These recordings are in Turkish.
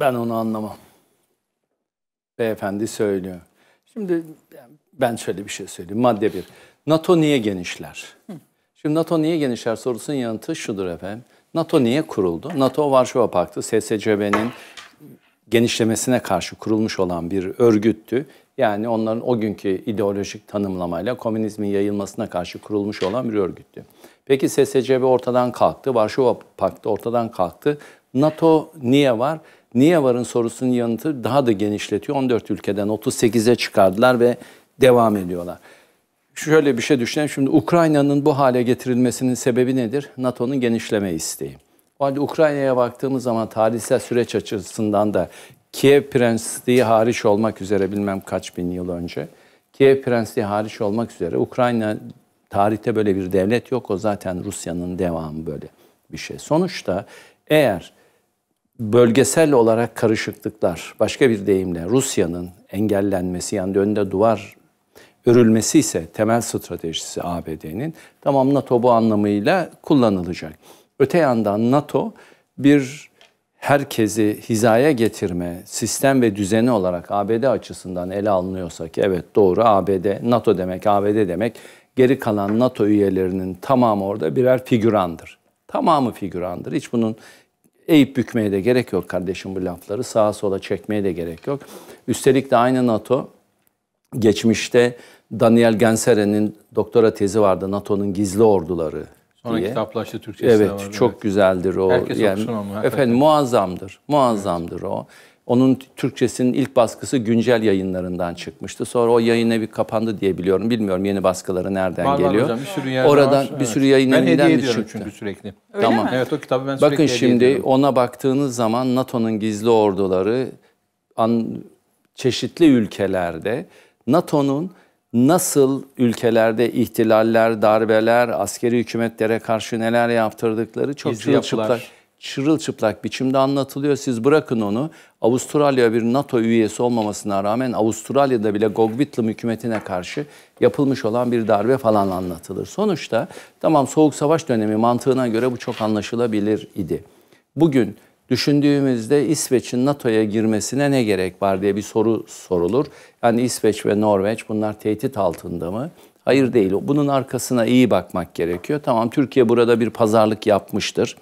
Ben onu anlamam. Beyefendi söylüyor. Şimdi ben şöyle bir şey söyleyeyim. Madde bir. NATO niye genişler? Şimdi NATO niye genişler sorusunun yanıtı şudur efendim. NATO niye kuruldu? NATO Varşova Paktı SSCB'nin genişlemesine karşı kurulmuş olan bir örgüttü. Yani onların o günkü ideolojik tanımlamayla komünizmin yayılmasına karşı kurulmuş olan bir örgüttü. Peki SSCB ortadan kalktı, Varşova Paktı ortadan kalktı. NATO niye var? Niye varın sorusunun yanıtı daha da genişletiyor. 14 ülkeden 38'e çıkardılar ve devam ediyorlar. Şöyle bir şey düşünelim. Şimdi Ukrayna'nın bu hale getirilmesinin sebebi nedir? NATO'nun genişleme isteği. O halde Ukrayna'ya baktığımız zaman tarihsel süreç açısından da Kiev Prensliği hariç olmak üzere bilmem kaç bin yıl önce Kiev Prensliği hariç olmak üzere Ukrayna tarihte böyle bir devlet yok. O zaten Rusya'nın devamı böyle bir şey. Sonuçta eğer bölgesel olarak karışıklıklar, başka bir deyimle Rusya'nın engellenmesi, yani önünde duvar örülmesi ise temel stratejisi ABD'nin. Tamam NATO bu anlamıyla kullanılacak. Öte yandan NATO bir herkesi hizaya getirme sistem ve düzeni olarak ABD açısından ele alınıyorsa ki evet doğru ABD, NATO demek ABD demek geri kalan NATO üyelerinin tamamı orada birer figürandır. Tamamı figürandır. Hiç bunun Eğip bükmeye de gerek yok kardeşim bu lafları. Sağa sola çekmeye de gerek yok. Üstelik de aynı NATO geçmişte Daniel Gensere'nin doktora tezi vardı NATO'nun gizli orduları Sonra diye. kitaplaştı Türkçesi evet, de var. Çok evet, çok güzeldir o. Herkes yani, okusun ama. Efendim muazzamdır, muazzamdır evet. o. Onun Türkçesinin ilk baskısı güncel yayınlarından çıkmıştı. Sonra o yayın evi kapandı diye biliyorum. Bilmiyorum yeni baskıları nereden var, geliyor. Var hocam, bir sürü Oradan var. bir sürü evet. yayın ben evinden hediye ediyorum çıktı. çünkü sürekli. Öyle tamam. Mi? Evet o kitabı ben sürekli Bakın şimdi ediyorum. ona baktığınız zaman NATO'nun gizli orduları an, çeşitli ülkelerde NATO'nun nasıl ülkelerde ihtilaller, darbeler, askeri hükümetlere karşı neler yaptırdıkları çok çılçıplak çırılçıplak biçimde anlatılıyor. Siz bırakın onu. Avustralya bir NATO üyesi olmamasına rağmen Avustralya'da bile Gogwitlam hükümetine karşı yapılmış olan bir darbe falan anlatılır. Sonuçta tamam soğuk savaş dönemi mantığına göre bu çok anlaşılabilir idi. Bugün düşündüğümüzde İsveç'in NATO'ya girmesine ne gerek var diye bir soru sorulur. Yani İsveç ve Norveç bunlar tehdit altında mı? Hayır değil. Bunun arkasına iyi bakmak gerekiyor. Tamam Türkiye burada bir pazarlık yapmıştır.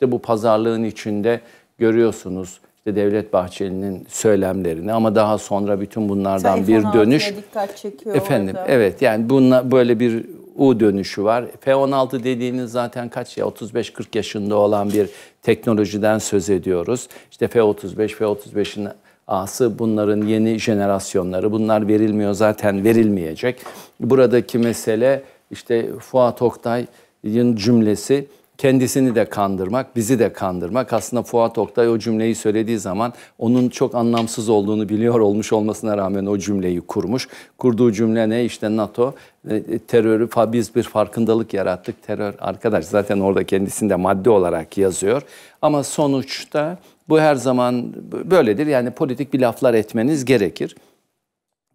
İşte bu pazarlığın içinde görüyorsunuz işte Devlet Bahçeli'nin söylemlerini ama daha sonra bütün bunlardan Sen bir dönüş dikkat çekiyor efendim orada. evet yani bununla böyle bir U dönüşü var. F16 dediğiniz zaten kaç ya 35-40 yaşında olan bir teknolojiden söz ediyoruz. İşte F35, F35'in A'sı bunların yeni jenerasyonları. Bunlar verilmiyor zaten verilmeyecek. Buradaki mesele işte Fuat Oktay'ın cümlesi kendisini de kandırmak, bizi de kandırmak. Aslında Fuat Oktay o cümleyi söylediği zaman onun çok anlamsız olduğunu biliyor olmuş olmasına rağmen o cümleyi kurmuş. Kurduğu cümle ne? İşte NATO e, e, terörü biz bir farkındalık yarattık. Terör arkadaş zaten orada kendisinde madde olarak yazıyor. Ama sonuçta bu her zaman böyledir. Yani politik bir laflar etmeniz gerekir.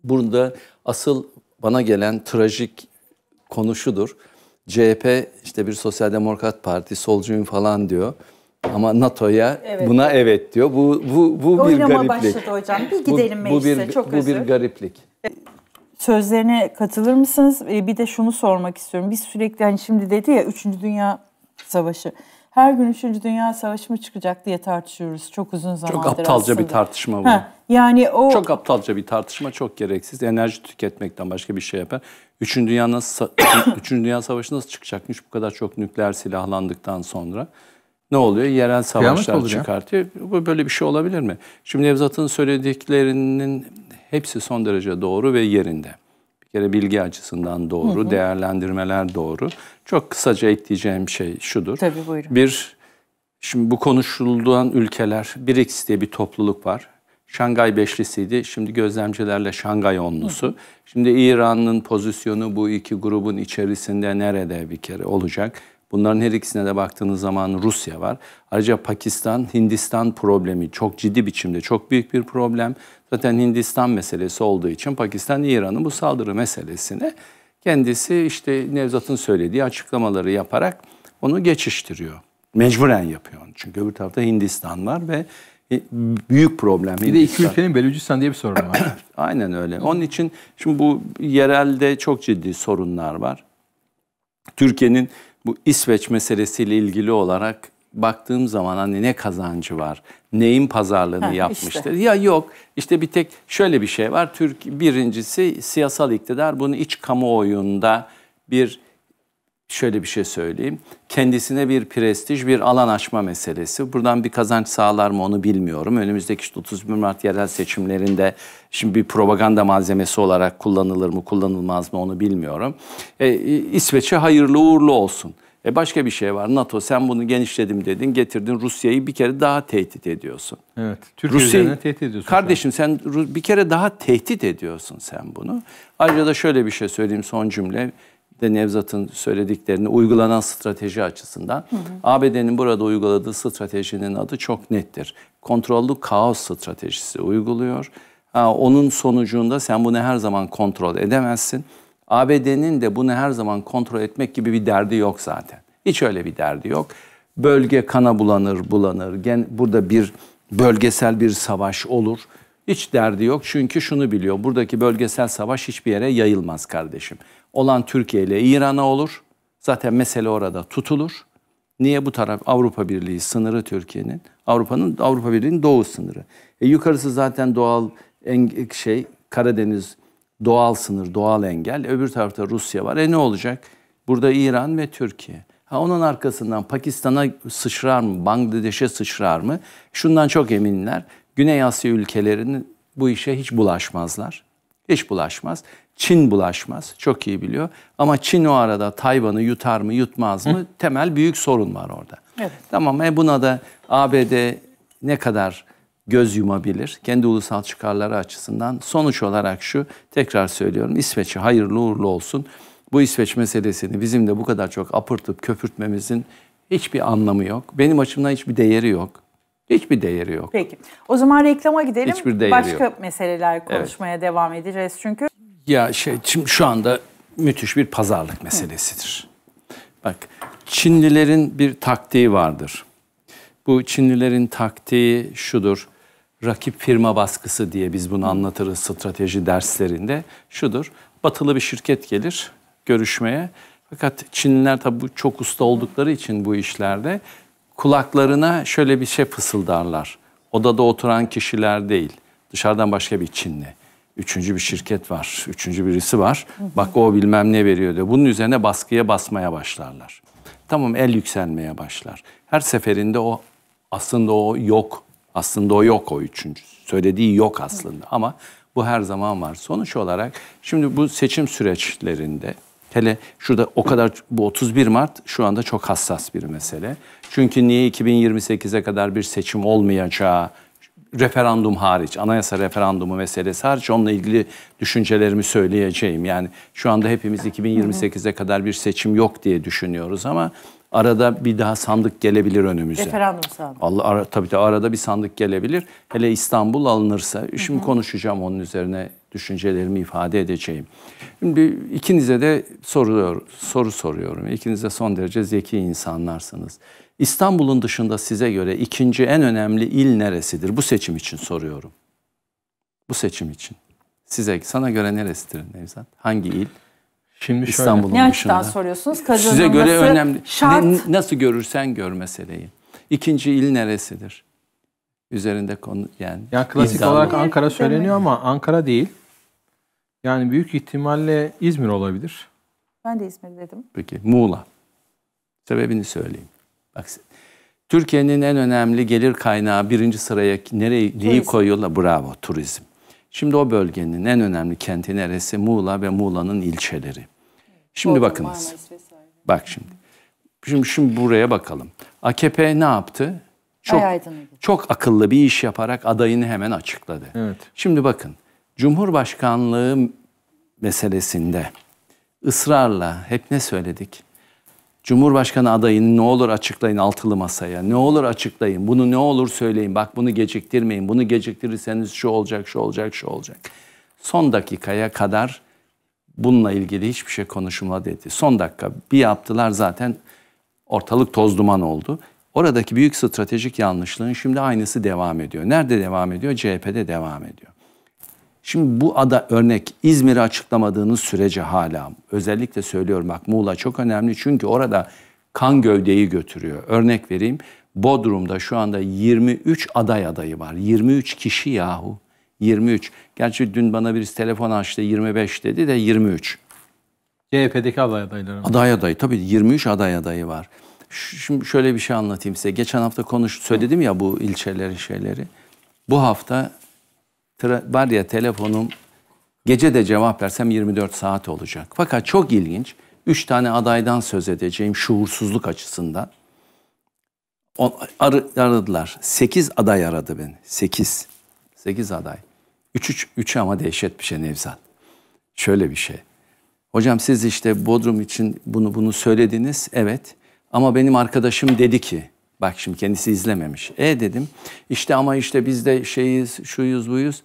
Burada asıl bana gelen trajik konuşudur. CHP işte bir sosyal demokrat parti, solcuyum falan diyor. Ama NATO'ya evet. buna evet diyor. Bu bu bu Oylama bir gariplik. başladı hocam. Bir gidelim bu, bu meclise. Bir, Çok bu özür. bir gariplik. Sözlerine katılır mısınız? E, bir de şunu sormak istiyorum. Biz sürekli hani şimdi dedi ya 3. Dünya Savaşı her gün 3. Dünya Savaşı mı çıkacak diye tartışıyoruz çok uzun zamandır Çok aptalca aslında. bir tartışma bu. Ha, yani o... Çok aptalca bir tartışma, çok gereksiz. Enerji tüketmekten başka bir şey yapar. 3. Dünya, nasıl, 3. Dünya Savaşı nasıl çıkacakmış bu kadar çok nükleer silahlandıktan sonra? Ne oluyor? Yerel savaşlar çıkartıyor. Bu böyle bir şey olabilir mi? Şimdi Nevzat'ın söylediklerinin hepsi son derece doğru ve yerinde kere bilgi açısından doğru, hı hı. değerlendirmeler doğru. Çok kısaca ekleyeceğim şey şudur. Tabii buyurun. Bir, şimdi bu konuşulan ülkeler, BRICS diye bir topluluk var. Şangay Beşlisi'ydi. Şimdi gözlemcilerle Şangay Onlusu. Hı. Şimdi İran'ın pozisyonu bu iki grubun içerisinde nerede bir kere olacak? Bunların her ikisine de baktığınız zaman Rusya var. Ayrıca Pakistan, Hindistan problemi çok ciddi biçimde çok büyük bir problem. Zaten Hindistan meselesi olduğu için Pakistan İran'ın bu saldırı meselesine kendisi işte Nevzat'ın söylediği açıklamaları yaparak onu geçiştiriyor. Mecburen yapıyor. Çünkü öbür tarafta Hindistan var ve e, büyük problem. Bir de iki ülkenin Belucistan diye bir sorun var. Aynen öyle. Onun için şimdi bu yerelde çok ciddi sorunlar var. Türkiye'nin bu İsveç meselesiyle ilgili olarak baktığım zaman hani ne kazancı var? Neyin pazarlığını ha, yapmıştır? Işte. Ya yok işte bir tek şöyle bir şey var. Türk birincisi siyasal iktidar bunu iç kamuoyunda bir şöyle bir şey söyleyeyim. Kendisine bir prestij, bir alan açma meselesi. Buradan bir kazanç sağlar mı onu bilmiyorum. Önümüzdeki işte 31 Mart yerel seçimlerinde şimdi bir propaganda malzemesi olarak kullanılır mı, kullanılmaz mı onu bilmiyorum. E, İsveç'e hayırlı uğurlu olsun. E başka bir şey var. NATO sen bunu genişledim dedin, getirdin Rusya'yı bir kere daha tehdit ediyorsun. Evet. Türkiye tehdit ediyorsun. Kardeşim sen bir kere daha tehdit ediyorsun sen bunu. Ayrıca da şöyle bir şey söyleyeyim son cümle de Nevzat'ın söylediklerini uygulanan strateji açısından ABD'nin burada uyguladığı stratejinin adı çok nettir. Kontrollü kaos stratejisi uyguluyor. Ha, onun sonucunda sen bunu her zaman kontrol edemezsin. ABD'nin de bunu her zaman kontrol etmek gibi bir derdi yok zaten. Hiç öyle bir derdi yok. Bölge kana bulanır bulanır. Gen, burada bir bölgesel bir savaş olur. Hiç derdi yok çünkü şunu biliyor. Buradaki bölgesel savaş hiçbir yere yayılmaz kardeşim olan Türkiye ile İran'a olur. Zaten mesele orada tutulur. Niye bu taraf Avrupa Birliği sınırı Türkiye'nin? Avrupa'nın Avrupa Birliği'nin doğu sınırı. E, yukarısı zaten doğal en, şey Karadeniz doğal sınır, doğal engel. Öbür tarafta Rusya var. E ne olacak? Burada İran ve Türkiye. Ha onun arkasından Pakistan'a sıçrar mı? Bangladeş'e sıçrar mı? Şundan çok eminler. Güney Asya ülkelerinin bu işe hiç bulaşmazlar. Hiç bulaşmaz. Çin bulaşmaz. Çok iyi biliyor. Ama Çin o arada Tayvan'ı yutar mı yutmaz mı? Hı. Temel büyük sorun var orada. Evet. Tamam e buna da ABD ne kadar göz yumabilir? Kendi ulusal çıkarları açısından. Sonuç olarak şu tekrar söylüyorum. İsveç'e hayırlı uğurlu olsun. Bu İsveç meselesini bizim de bu kadar çok apırtıp köpürtmemizin hiçbir anlamı yok. Benim açımdan hiçbir değeri yok. Hiçbir değeri yok. Peki. O zaman reklama gidelim. Hiçbir değeri Başka yok. meseleler konuşmaya evet. devam edeceğiz çünkü. Ya şey şimdi şu anda müthiş bir pazarlık meselesidir. Bak Çinlilerin bir taktiği vardır. Bu Çinlilerin taktiği şudur. Rakip firma baskısı diye biz bunu anlatırız strateji derslerinde. Şudur. Batılı bir şirket gelir görüşmeye. Fakat Çinliler tabii çok usta oldukları için bu işlerde kulaklarına şöyle bir şey fısıldarlar. Odada oturan kişiler değil. Dışarıdan başka bir Çinli. Üçüncü bir şirket var, üçüncü birisi var. Bak o bilmem ne veriyor diyor. Bunun üzerine baskıya basmaya başlarlar. Tamam el yükselmeye başlar. Her seferinde o aslında o yok. Aslında o yok o üçüncü. Söylediği yok aslında ama bu her zaman var. Sonuç olarak şimdi bu seçim süreçlerinde hele şurada o kadar bu 31 Mart şu anda çok hassas bir mesele. Çünkü niye 2028'e kadar bir seçim olmayacağı referandum hariç, anayasa referandumu meselesi hariç onunla ilgili düşüncelerimi söyleyeceğim. Yani şu anda hepimiz 2028'e kadar bir seçim yok diye düşünüyoruz ama arada bir daha sandık gelebilir önümüze. Referandum sandık. ara, tabii de arada bir sandık gelebilir. Hele İstanbul alınırsa. Şimdi hı hı. konuşacağım onun üzerine düşüncelerimi ifade edeceğim. Şimdi ikinize de soruyor, soru soruyorum. İkiniz de son derece zeki insanlarsınız. İstanbul'un dışında size göre ikinci en önemli il neresidir? Bu seçim için soruyorum. Bu seçim için. Size, sana göre neresidir Nevzat? Hangi il? Şimdi İstanbul'un ne dışında. Ne soruyorsunuz? Kazanılması Size göre önemli. Şart. Ne, nasıl görürsen gör meseleyi. İkinci il neresidir? Üzerinde konu yani. Ya klasik İzzalı. olarak Ankara söyleniyor ama Ankara değil. Yani büyük ihtimalle İzmir olabilir. Ben de İzmir dedim. Peki Muğla. Sebebini söyleyeyim. Bak Türkiye'nin en önemli gelir kaynağı birinci sıraya nereyi turizm. neyi koyuyorlar? Bravo turizm. Şimdi o bölgenin en önemli kenti neresi? Muğla ve Muğla'nın ilçeleri. Şimdi Doğru, bakınız. Bak şimdi. Şimdi şimdi buraya bakalım. AKP ne yaptı? Çok çok akıllı bir iş yaparak adayını hemen açıkladı. Evet. Şimdi bakın. Cumhurbaşkanlığı meselesinde ısrarla hep ne söyledik? Cumhurbaşkanı adayını ne olur açıklayın altılı masaya. Ne olur açıklayın. Bunu ne olur söyleyin. Bak bunu geciktirmeyin. Bunu geciktirirseniz şu olacak, şu olacak, şu olacak. Son dakikaya kadar bununla ilgili hiçbir şey konuşulmadı dedi. Son dakika bir yaptılar zaten ortalık toz duman oldu. Oradaki büyük stratejik yanlışlığın şimdi aynısı devam ediyor. Nerede devam ediyor? CHP'de devam ediyor. Şimdi bu ada örnek İzmir'i açıklamadığınız sürece hala özellikle söylüyorum bak Muğla çok önemli çünkü orada kan gövdeyi götürüyor. Örnek vereyim Bodrum'da şu anda 23 aday adayı var. 23 kişi yahu. 23. Gerçi dün bana birisi telefon açtı 25 dedi de 23. CHP'deki aday adayları. Aday adayı tabii 23 aday adayı var. Şimdi şöyle bir şey anlatayım size. Geçen hafta konuş söyledim ya bu ilçeleri şeyleri. Bu hafta var ya telefonum gece de cevap versem 24 saat olacak. Fakat çok ilginç. Üç tane adaydan söz edeceğim şuursuzluk açısından. O, arı, aradılar. Sekiz aday aradı beni. Sekiz. Sekiz aday. Üç, üç, üç ama dehşet bir şey Nevzat. Şöyle bir şey. Hocam siz işte Bodrum için bunu bunu söylediniz. Evet. Ama benim arkadaşım dedi ki Bak şimdi kendisi izlememiş. E dedim işte ama işte biz de şeyiz, şuyuz, buyuz.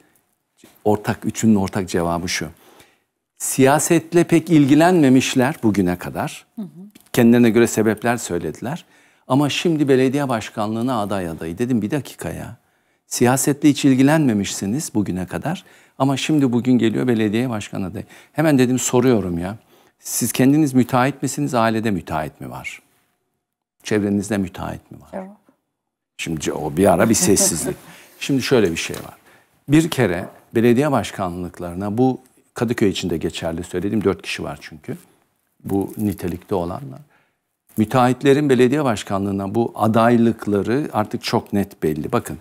Ortak, üçünün ortak cevabı şu. Siyasetle pek ilgilenmemişler bugüne kadar. Hı hı. Kendilerine göre sebepler söylediler. Ama şimdi belediye başkanlığına aday adayı. Dedim bir dakika ya. Siyasetle hiç ilgilenmemişsiniz bugüne kadar. Ama şimdi bugün geliyor belediye başkan adayı. Hemen dedim soruyorum ya. Siz kendiniz müteahhit misiniz, ailede müteahhit mi var? Çevrenizde müteahhit mi var? Cevap. Şimdi o bir ara bir sessizlik. Şimdi şöyle bir şey var. Bir kere belediye başkanlıklarına bu Kadıköy için de geçerli söyledim dört kişi var çünkü. Bu nitelikte olanlar. Müteahhitlerin belediye başkanlığına bu adaylıkları artık çok net belli. Bakın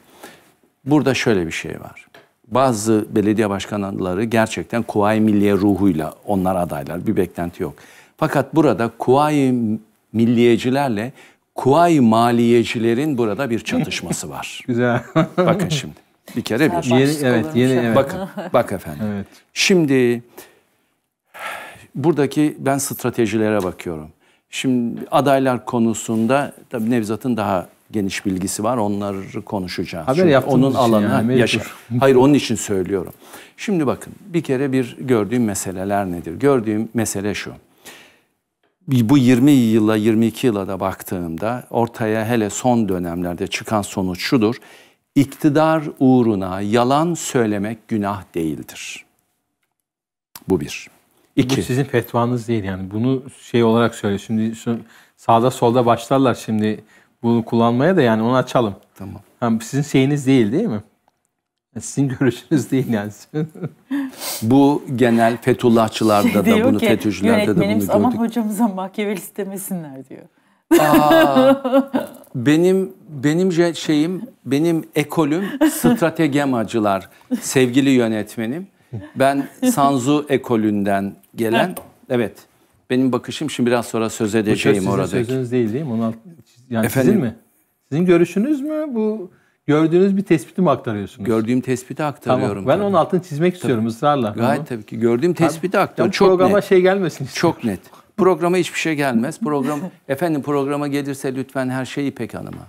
burada şöyle bir şey var. Bazı belediye başkanları gerçekten kuvayi milliye ruhuyla onlar adaylar. Bir beklenti yok. Fakat burada kuvayi milliyecilerle Kuay maliyecilerin burada bir çatışması var. Güzel. Bakın şimdi. Bir kere bir. Yeni, evet, yeni, evet. Bakın, bak efendim. Evet. Şimdi buradaki ben stratejilere bakıyorum. Şimdi adaylar konusunda tabi Nevzat'ın daha geniş bilgisi var. Onları konuşacağız. Haber Çünkü onun alanı yani, yaşa. Hayır onun için söylüyorum. Şimdi bakın bir kere bir gördüğüm meseleler nedir? Gördüğüm mesele şu bu 20 yıla 22 yıla da baktığımda ortaya hele son dönemlerde çıkan sonuç şudur. İktidar uğruna yalan söylemek günah değildir. Bu bir. İki. Bu sizin fetvanız değil yani bunu şey olarak söyle. Şimdi sağda solda başlarlar şimdi bunu kullanmaya da yani onu açalım. Tamam. Yani sizin şeyiniz değil değil mi? Sizin görüşünüz değil yani. bu genel Fethullahçılarda şey da bunu, ki, FETÖ'cülerde de bunu gördük. Ama hocamıza mahkeme istemesinler diyor. Aa, benim benim şeyim, benim ekolüm strategemacılar. Sevgili yönetmenim. Ben Sanzu ekolünden gelen, evet. Benim bakışım şimdi biraz sonra söz şey edeceğim orada. Bu sizin oradaki. sözünüz değil değil mi? Onu, yani Efendim? sizin mi? Sizin görüşünüz mü bu gördüğünüz bir tespiti mi aktarıyorsunuz? Gördüğüm tespiti aktarıyorum. Tamam. Ben tabii. onun altını çizmek istiyorum tabii. ısrarla. Gayet tabii ki. Gördüğüm tespiti aktarıyorum. çok programa net. şey gelmesin. Istiyorum. Çok net. Programa hiçbir şey gelmez. Program efendim programa gelirse lütfen her şeyi İpek Hanım'a.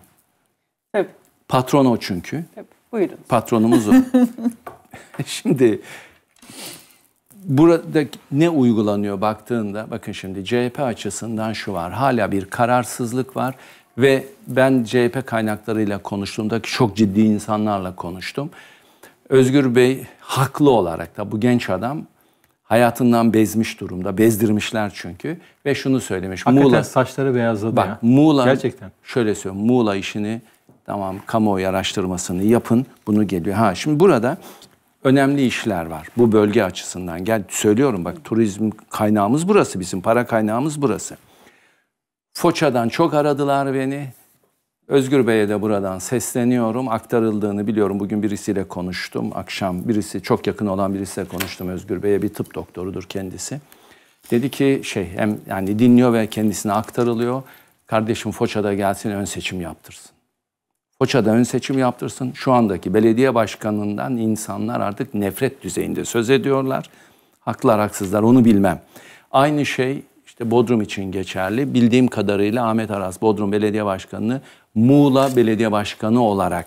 Tabii. Patron o çünkü. Tabii. Buyurun. Patronumuz o. şimdi burada ne uygulanıyor baktığında bakın şimdi CHP açısından şu var. Hala bir kararsızlık var ve ben CHP kaynaklarıyla konuştuğumda çok ciddi insanlarla konuştum. Özgür Bey haklı olarak da bu genç adam hayatından bezmiş durumda. Bezdirmişler çünkü. Ve şunu söylemiş. Hakikaten Muğla, saçları beyazladı bak, ya. Muğla, Gerçekten. Şöyle söylüyorum. Muğla işini tamam kamuoyu araştırmasını yapın. Bunu geliyor. Ha şimdi burada önemli işler var. Bu bölge açısından. Gel söylüyorum bak turizm kaynağımız burası bizim. Para kaynağımız burası. Foça'dan çok aradılar beni. Özgür Bey'e de buradan sesleniyorum. Aktarıldığını biliyorum. Bugün birisiyle konuştum. Akşam birisi, çok yakın olan birisiyle konuştum Özgür Bey'e. Bir tıp doktorudur kendisi. Dedi ki şey hem yani dinliyor ve kendisine aktarılıyor. Kardeşim Foça'da gelsin ön seçim yaptırsın. Foça'da ön seçim yaptırsın. Şu andaki belediye başkanından insanlar artık nefret düzeyinde söz ediyorlar. Haklar haksızlar onu bilmem. Aynı şey işte Bodrum için geçerli. Bildiğim kadarıyla Ahmet Aras Bodrum Belediye Başkanı'nı Muğla Belediye Başkanı olarak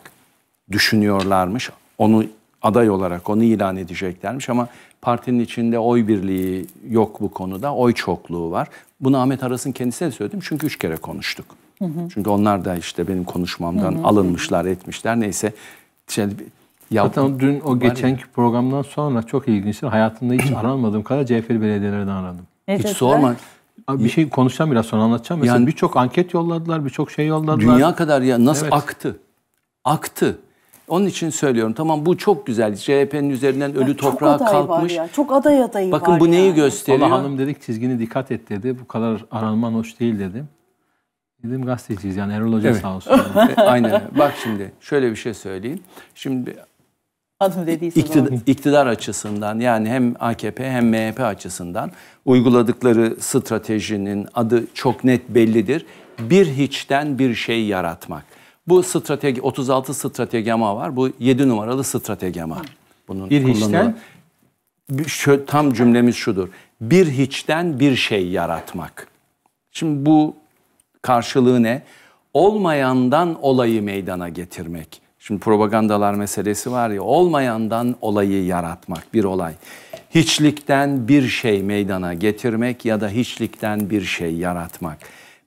düşünüyorlarmış. Onu aday olarak onu ilan edeceklermiş ama partinin içinde oy birliği yok bu konuda. Oy çokluğu var. Bunu Ahmet Aras'ın kendisine söyledim çünkü üç kere konuştuk. Hı hı. Çünkü onlar da işte benim konuşmamdan hı hı. alınmışlar etmişler. Neyse şey, Yaptım. Zaten dün o geçenki programdan sonra çok ilginçtir. Hayatımda hiç aranmadığım kadar CHP'li belediyelerden aradım. hiç sorma. Abi bir şey konuşacağım biraz sonra anlatacağım. Mesela yani, birçok anket yolladılar, birçok şey yolladılar. Dünya kadar ya nasıl evet. aktı? Aktı. Onun için söylüyorum tamam bu çok güzel. CHP'nin üzerinden ölü toprağa çok kalkmış. ya. Çok aday adayı Bakın var bu neyi yani. gösteriyor? Valla hanım dedik çizgini dikkat et dedi. Bu kadar aranman hoş değil dedim. Dedim gazeteciyiz yani Erol Hoca evet. sağ olsun. E, aynen. Bak şimdi şöyle bir şey söyleyeyim. Şimdi adım İktidar, açısından yani hem AKP hem MHP açısından uyguladıkları stratejinin adı çok net bellidir. Bir hiçten bir şey yaratmak. Bu strateji 36 strategema var. Bu 7 numaralı strategema. Bunun bir hiçten şu, tam cümlemiz şudur. Bir hiçten bir şey yaratmak. Şimdi bu karşılığı ne? Olmayandan olayı meydana getirmek. Şimdi propagandalar meselesi var ya olmayandan olayı yaratmak bir olay. Hiçlikten bir şey meydana getirmek ya da hiçlikten bir şey yaratmak.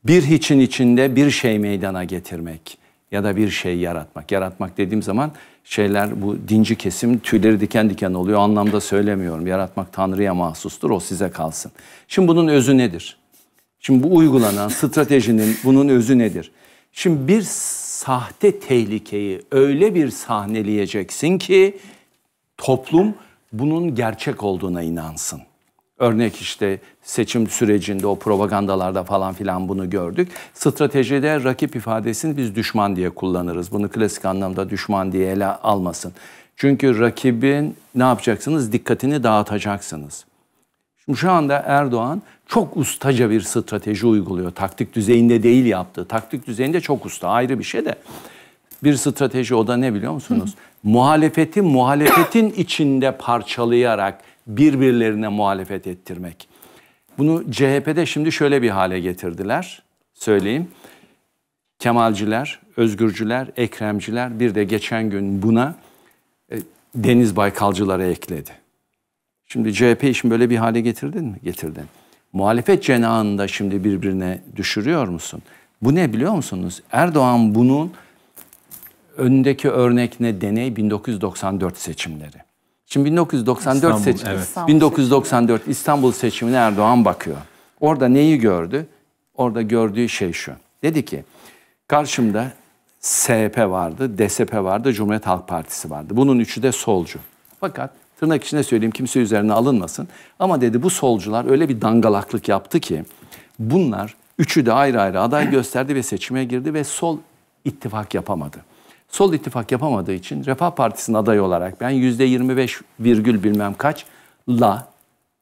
Bir hiçin içinde bir şey meydana getirmek ya da bir şey yaratmak. Yaratmak dediğim zaman şeyler bu dinci kesim tüyleri diken diken oluyor. O anlamda söylemiyorum. Yaratmak Tanrı'ya mahsustur. O size kalsın. Şimdi bunun özü nedir? Şimdi bu uygulanan stratejinin bunun özü nedir? Şimdi bir sahte tehlikeyi öyle bir sahneleyeceksin ki toplum bunun gerçek olduğuna inansın. Örnek işte seçim sürecinde o propagandalarda falan filan bunu gördük. Stratejide rakip ifadesini biz düşman diye kullanırız. Bunu klasik anlamda düşman diye ele almasın. Çünkü rakibin ne yapacaksınız? Dikkatini dağıtacaksınız. Şimdi şu anda Erdoğan çok ustaca bir strateji uyguluyor. Taktik düzeyinde değil yaptığı. Taktik düzeyinde çok usta ayrı bir şey de. Bir strateji o da ne biliyor musunuz? Hı. Muhalefeti muhalefetin içinde parçalayarak birbirlerine muhalefet ettirmek. Bunu CHP'de şimdi şöyle bir hale getirdiler. Söyleyeyim. Kemalciler, özgürcüler, ekremciler bir de geçen gün buna e, Deniz Baykalcılara ekledi. Şimdi CHP işin böyle bir hale getirdin mi? Getirdin. Muhalefet cenahında şimdi birbirine düşürüyor musun? Bu ne biliyor musunuz? Erdoğan bunun önündeki örnek ne deney 1994 seçimleri. Şimdi 1994 İstanbul, seçim, evet. 1994 İstanbul seçimine Erdoğan bakıyor. Orada neyi gördü? Orada gördüğü şey şu. Dedi ki karşımda SHP vardı, DSP vardı, Cumhuriyet Halk Partisi vardı. Bunun üçü de solcu. Fakat Tırnak içine söyleyeyim kimse üzerine alınmasın. Ama dedi bu solcular öyle bir dangalaklık yaptı ki bunlar üçü de ayrı ayrı aday gösterdi ve seçime girdi ve sol ittifak yapamadı. Sol ittifak yapamadığı için Refah Partisi'nin adayı olarak ben yüzde 25 virgül bilmem kaç la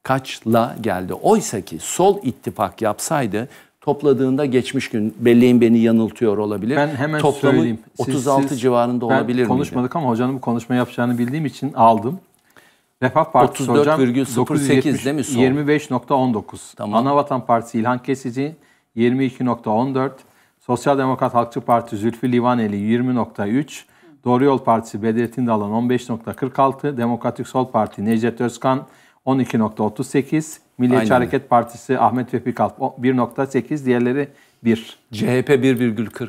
kaç la geldi. Oysa ki sol ittifak yapsaydı topladığında geçmiş gün belleğin beni yanıltıyor olabilir. Ben hemen Toplamı söyleyeyim. Siz, 36 siz, civarında olabilir ben miydi? konuşmadık ama hocanın bu konuşma yapacağını bildiğim için aldım. Refah Partisi 34,08 değil mi 25.19. Tamam. Anavatan Partisi İlhan Kesici 22.14. Sosyal Demokrat Halkçı Parti Zülfü Livaneli 20.3. Doğru Yol Partisi Bedrettin Dalan 15.46. Demokratik Sol Parti Necdet Özkan 12.38. Milliyetçi Aynen. Hareket Partisi Ahmet Vefik Alp 1.8. Diğerleri 1. CHP 1,40.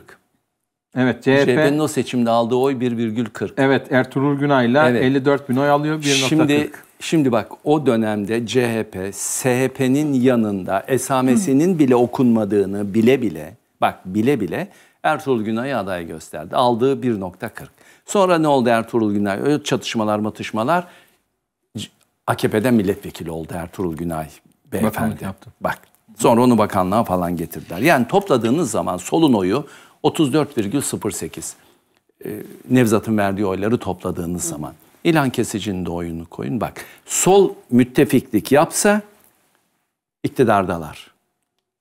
Evet CHP. CHP'nin o seçimde aldığı oy 1,40. Evet Ertuğrul Günay'la evet. 54 bin oy alıyor 1,40. Şimdi, şimdi bak o dönemde CHP, SHP'nin yanında esamesinin bile okunmadığını bile bile, bak bile bile Ertuğrul Günay'ı aday gösterdi. Aldığı 1,40. Sonra ne oldu Ertuğrul Günay? çatışmalar matışmalar. AKP'den milletvekili oldu Ertuğrul Günay beyefendi. Bakanlık Bak sonra onu bakanlığa falan getirdiler. Yani topladığınız zaman solun oyu 34,08 e, Nevzat'ın verdiği oyları topladığınız Hı. zaman. İlan kesicinin de oyunu koyun. Bak sol müttefiklik yapsa iktidardalar.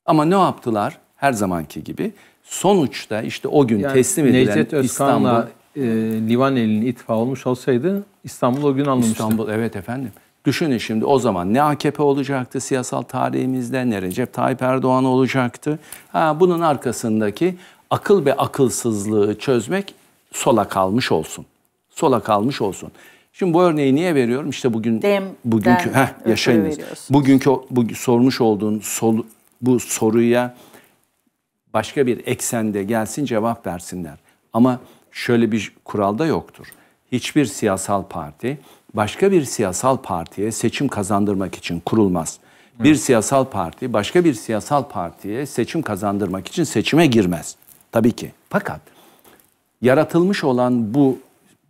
Ama ne yaptılar? Her zamanki gibi sonuçta işte o gün yani teslim edilen Necdet Özkan'la İstanbul, e, Livaneli'nin ittifakı olmuş olsaydı İstanbul o gün alınmıştı. İstanbul evet efendim. Düşünün şimdi o zaman ne AKP olacaktı siyasal tarihimizde ne Recep Tayyip Erdoğan olacaktı. Ha, bunun arkasındaki akıl ve akılsızlığı çözmek sola kalmış olsun. Sola kalmış olsun. Şimdi bu örneği niye veriyorum? İşte bugün Dem, bugünkü ha, yaşayınız. Bugünkü bu, sormuş olduğun sol, bu soruya başka bir eksende gelsin cevap versinler. Ama şöyle bir kural da yoktur. Hiçbir siyasal parti başka bir siyasal partiye seçim kazandırmak için kurulmaz. Bir siyasal parti başka bir siyasal partiye seçim kazandırmak için seçime girmez. Tabii ki. Fakat yaratılmış olan bu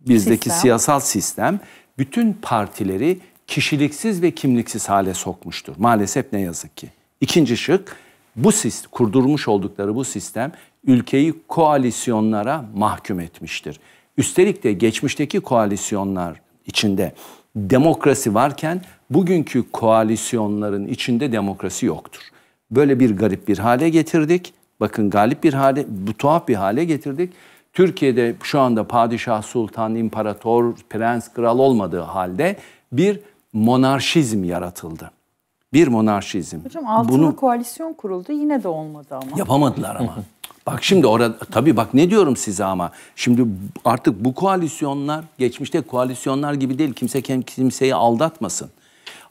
bizdeki sistem. siyasal sistem bütün partileri kişiliksiz ve kimliksiz hale sokmuştur. Maalesef ne yazık ki. İkinci şık bu sistem, kurdurmuş oldukları bu sistem ülkeyi koalisyonlara mahkum etmiştir. Üstelik de geçmişteki koalisyonlar içinde demokrasi varken bugünkü koalisyonların içinde demokrasi yoktur. Böyle bir garip bir hale getirdik Bakın galip bir hale, bu tuhaf bir hale getirdik. Türkiye'de şu anda padişah, sultan, imparator, prens, kral olmadığı halde bir monarşizm yaratıldı. Bir monarşizm. Hocam altına Bunu... koalisyon kuruldu yine de olmadı ama. Yapamadılar ama. bak şimdi orada tabii bak ne diyorum size ama. Şimdi artık bu koalisyonlar geçmişte koalisyonlar gibi değil. Kimse kimseyi aldatmasın.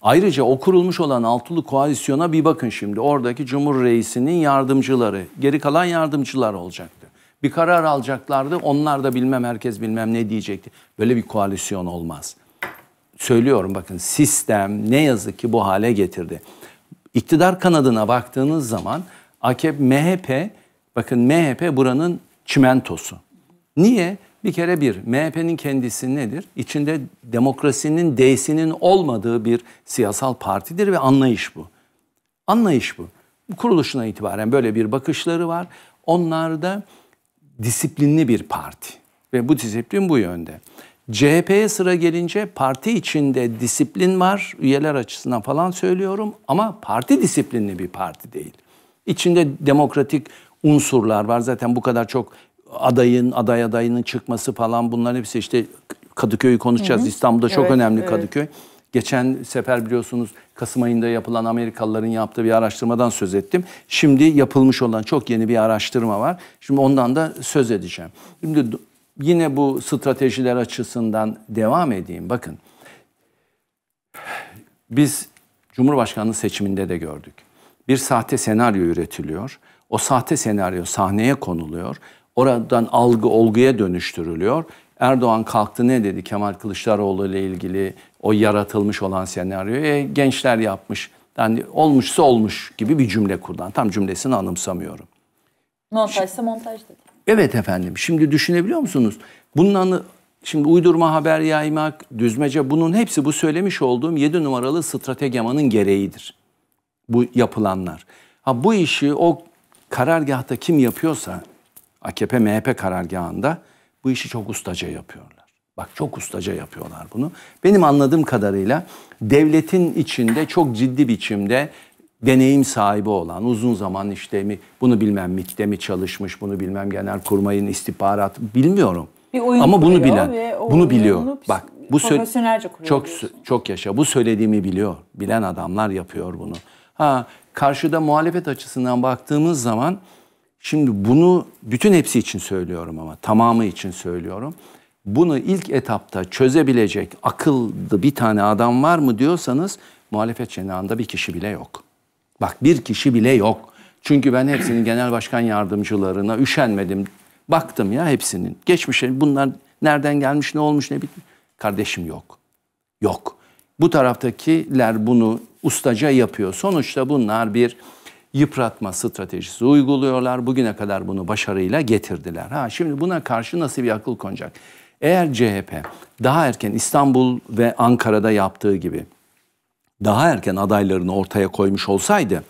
Ayrıca o kurulmuş olan altılı koalisyona bir bakın şimdi. Oradaki Cumhur Reisi'nin yardımcıları, geri kalan yardımcılar olacaktı. Bir karar alacaklardı. Onlar da bilmem herkes bilmem ne diyecekti. Böyle bir koalisyon olmaz. Söylüyorum bakın sistem ne yazık ki bu hale getirdi. İktidar kanadına baktığınız zaman AKP, MHP, bakın MHP buranın çimentosu. Niye? Bir kere bir, MHP'nin kendisi nedir? İçinde demokrasinin, D'sinin olmadığı bir siyasal partidir ve anlayış bu. Anlayış bu. Kuruluşuna itibaren böyle bir bakışları var. Onlar da disiplinli bir parti ve bu disiplin bu yönde. CHP'ye sıra gelince parti içinde disiplin var, üyeler açısından falan söylüyorum ama parti disiplinli bir parti değil. İçinde demokratik unsurlar var. Zaten bu kadar çok adayın, aday adayının çıkması falan bunların hepsi işte Kadıköy'ü konuşacağız. Hı hı. İstanbul'da çok evet, önemli evet. Kadıköy. Geçen sefer biliyorsunuz Kasım ayında yapılan Amerikalıların yaptığı bir araştırmadan söz ettim. Şimdi yapılmış olan çok yeni bir araştırma var. Şimdi ondan da söz edeceğim. Şimdi yine bu stratejiler açısından devam edeyim. Bakın biz Cumhurbaşkanlığı seçiminde de gördük. Bir sahte senaryo üretiliyor. O sahte senaryo sahneye konuluyor. Oradan algı olguya dönüştürülüyor. Erdoğan kalktı ne dedi Kemal Kılıçdaroğlu ile ilgili o yaratılmış olan senaryoyu e, gençler yapmış. Yani olmuşsa olmuş gibi bir cümle kurdan. Tam cümlesini anımsamıyorum. Montajsa montaj dedi. Evet efendim. Şimdi düşünebiliyor musunuz? Bunun anı, şimdi uydurma haber yaymak, düzmece bunun hepsi bu söylemiş olduğum 7 numaralı strategemanın gereğidir. Bu yapılanlar. Ha bu işi o karargahta kim yapıyorsa AKP MHP karargahında bu işi çok ustaca yapıyorlar. Bak çok ustaca yapıyorlar bunu. Benim anladığım kadarıyla devletin içinde çok ciddi biçimde deneyim sahibi olan, uzun zaman işte mi, bunu bilmem MİT'te mi çalışmış, bunu bilmem genel kurmayın istihbarat bilmiyorum. Bir oyun Ama bunu bilen, bunu biliyor. Bak bu profesyonelce Çok çok yaşa. Bu söylediğimi biliyor. Bilen adamlar yapıyor bunu. Ha karşıda muhalefet açısından baktığımız zaman Şimdi bunu bütün hepsi için söylüyorum ama tamamı için söylüyorum. Bunu ilk etapta çözebilecek akıllı bir tane adam var mı diyorsanız muhalefet cenahında bir kişi bile yok. Bak bir kişi bile yok. Çünkü ben hepsinin genel başkan yardımcılarına üşenmedim. Baktım ya hepsinin. Geçmişe bunlar nereden gelmiş, ne olmuş, ne bitmiş. Kardeşim yok. Yok. Bu taraftakiler bunu ustaca yapıyor. Sonuçta bunlar bir yıpratma stratejisi uyguluyorlar. Bugüne kadar bunu başarıyla getirdiler. Ha şimdi buna karşı nasıl bir akıl konacak? Eğer CHP daha erken İstanbul ve Ankara'da yaptığı gibi daha erken adaylarını ortaya koymuş olsaydı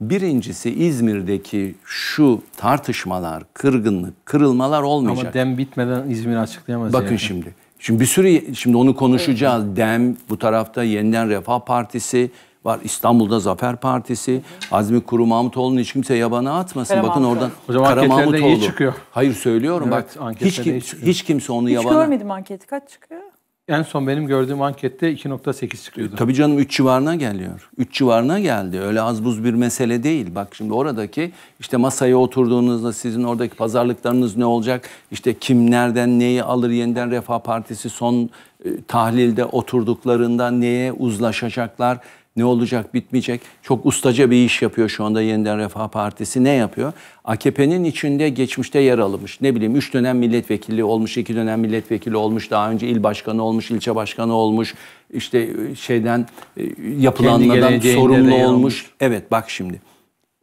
Birincisi İzmir'deki şu tartışmalar, kırgınlık, kırılmalar olmayacak. Ama dem bitmeden İzmir açıklayamaz. Bakın yani. şimdi. Şimdi bir sürü şimdi onu konuşacağız. Dem bu tarafta yeniden Refah Partisi var. İstanbul'da Zafer Partisi, Azmi Kuru Mahmutoğlu'nu hiç kimse yabana atmasın. Kara Bakın oradan Hocam Kara Mahmutoğlu. iyi çıkıyor. Hayır söylüyorum evet, bak hiç, kim, hiç kimse onu hiç yabana... Hiç görmedim anketi kaç çıkıyor? En son benim gördüğüm ankette 2.8 çıkıyordu. Tabii canım 3 civarına geliyor. 3 civarına geldi. Öyle az buz bir mesele değil. Bak şimdi oradaki işte masaya oturduğunuzda sizin oradaki pazarlıklarınız ne olacak? İşte kim nereden neyi alır? Yeniden Refah Partisi son e, tahlilde oturduklarında neye uzlaşacaklar? Ne olacak bitmeyecek. Çok ustaca bir iş yapıyor şu anda Yeniden Refah Partisi. Ne yapıyor? AKP'nin içinde geçmişte yer almış. Ne bileyim 3 dönem milletvekili olmuş, 2 dönem milletvekili olmuş, daha önce il başkanı olmuş, ilçe başkanı olmuş. işte e, şeyden e, yapılanmadan sorumlu olmuş. Evet bak şimdi.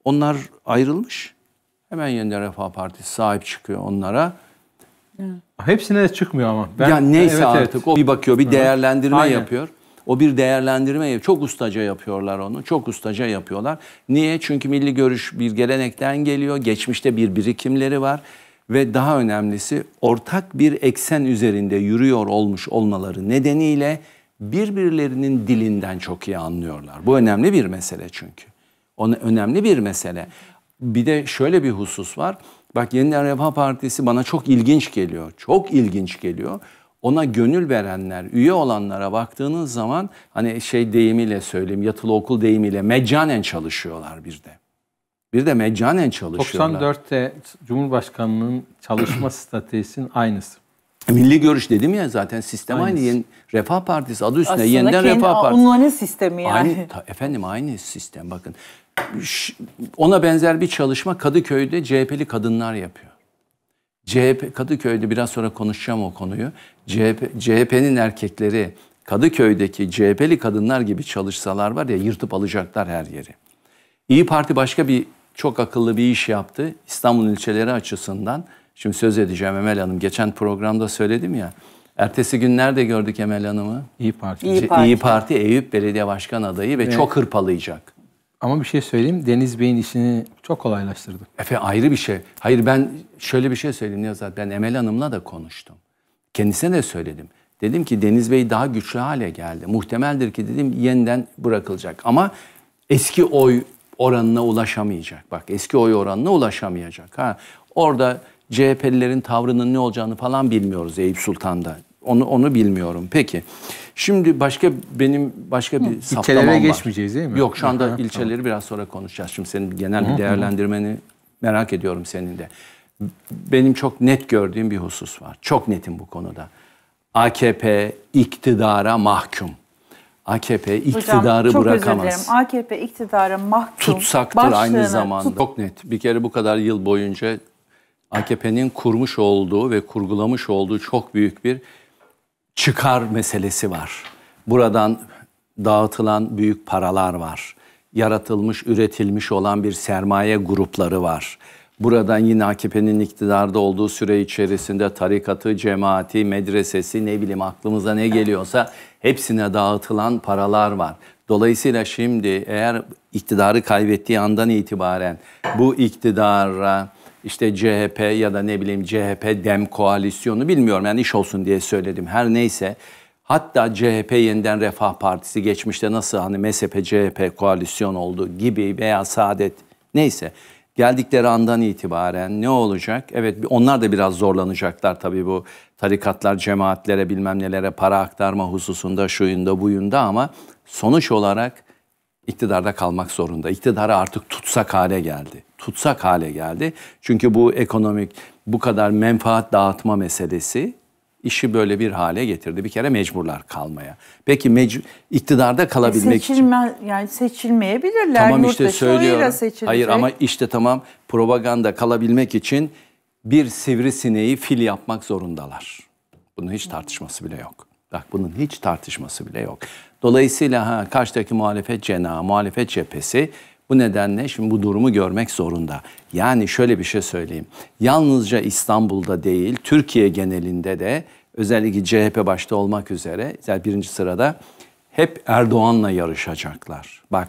Onlar ayrılmış. Hemen Yeniden Refah Partisi sahip çıkıyor onlara. Evet. Hepsine çıkmıyor ama. Ben, ya neyse evet, artık evet. o bir bakıyor, bir değerlendirme Aynen. yapıyor. O bir değerlendirme. Çok ustaca yapıyorlar onu. Çok ustaca yapıyorlar. Niye? Çünkü milli görüş bir gelenekten geliyor. Geçmişte bir birikimleri var ve daha önemlisi ortak bir eksen üzerinde yürüyor olmuş olmaları nedeniyle birbirlerinin dilinden çok iyi anlıyorlar. Bu önemli bir mesele çünkü. Ona önemli bir mesele. Bir de şöyle bir husus var. Bak Yeniden Refah Partisi bana çok ilginç geliyor. Çok ilginç geliyor ona gönül verenler, üye olanlara baktığınız zaman hani şey deyimiyle söyleyeyim, yatılı okul deyimiyle meccanen çalışıyorlar bir de. Bir de meccanen çalışıyorlar. 94'te Cumhurbaşkanlığının çalışma stratejisinin aynısı. Milli görüş dedim ya zaten sistem aynı. Yeni, Refah Partisi adı üstüne Aslında yeniden kendi Refah Partisi. Aslında sistemi yani. Aynı, ta, efendim aynı sistem bakın. Ona benzer bir çalışma Kadıköy'de CHP'li kadınlar yapıyor. CHP Kadıköy'de biraz sonra konuşacağım o konuyu. CHP, CHP'nin erkekleri Kadıköy'deki CHP'li kadınlar gibi çalışsalar var ya yırtıp alacaklar her yeri. İyi Parti başka bir çok akıllı bir iş yaptı. İstanbul ilçeleri açısından. Şimdi söz edeceğim Emel Hanım. Geçen programda söyledim ya. Ertesi gün nerede gördük Emel Hanım'ı? İyi Parti. İyi Parti, İyi Parti Eyüp Belediye Başkan adayı ve evet. çok hırpalayacak. Ama bir şey söyleyeyim. Deniz Bey'in işini çok kolaylaştırdı. Efe ayrı bir şey. Hayır ben şöyle bir şey söyleyeyim Niyazi Ben Emel Hanım'la da konuştum. Kendisine de söyledim. Dedim ki Deniz Bey daha güçlü hale geldi. Muhtemeldir ki dedim yeniden bırakılacak. Ama eski oy oranına ulaşamayacak. Bak eski oy oranına ulaşamayacak. Ha orada CHP'lilerin tavrının ne olacağını falan bilmiyoruz Eyüp Sultan'da. Onu onu bilmiyorum. Peki. Şimdi başka benim başka bir Hı. saptamam İlçelere geçmeyeceğiz değil mi? Yok şu anda ilçeleri tamam. biraz sonra konuşacağız. Şimdi senin genel bir değerlendirmeni merak ediyorum senin de. Benim çok net gördüğüm bir husus var. Çok netim bu konuda. AKP iktidara mahkum. AKP iktidarı Hocam, bırakamaz. Çok AKP iktidara mahkum. Tutsaktır başlığını, aynı zamanda. Tut... Çok net. Bir kere bu kadar yıl boyunca AKP'nin kurmuş olduğu ve kurgulamış olduğu çok büyük bir çıkar meselesi var. Buradan dağıtılan büyük paralar var. Yaratılmış, üretilmiş olan bir sermaye grupları var. Buradan yine AKP'nin iktidarda olduğu süre içerisinde tarikatı, cemaati, medresesi ne bileyim aklımıza ne geliyorsa hepsine dağıtılan paralar var. Dolayısıyla şimdi eğer iktidarı kaybettiği andan itibaren bu iktidara işte CHP ya da ne bileyim CHP Dem koalisyonu bilmiyorum yani iş olsun diye söyledim her neyse. Hatta CHP yeniden Refah Partisi geçmişte nasıl hani MSP CHP koalisyon oldu gibi veya Saadet neyse geldikleri andan itibaren ne olacak? Evet onlar da biraz zorlanacaklar tabii bu tarikatlar, cemaatlere bilmem nelere para aktarma hususunda şuyunda buyunda ama sonuç olarak iktidarda kalmak zorunda. İktidarı artık tutsak hale geldi. Tutsak hale geldi. Çünkü bu ekonomik bu kadar menfaat dağıtma meselesi işi böyle bir hale getirdi. Bir kere mecburlar kalmaya. Peki mecbur iktidarda e, kalabilmek e seçilme, için yani seçilmeyebilirler. Tamam işte söylüyorum. Hayır ama işte tamam propaganda kalabilmek için bir sivrisineği fil yapmak zorundalar. Bunun hiç tartışması bile yok. Bak bunun hiç tartışması bile yok. Dolayısıyla ha, karşıdaki muhalefet cenahı, muhalefet cephesi bu nedenle şimdi bu durumu görmek zorunda. Yani şöyle bir şey söyleyeyim. Yalnızca İstanbul'da değil, Türkiye genelinde de özellikle CHP başta olmak üzere yani birinci sırada hep Erdoğan'la yarışacaklar. Bak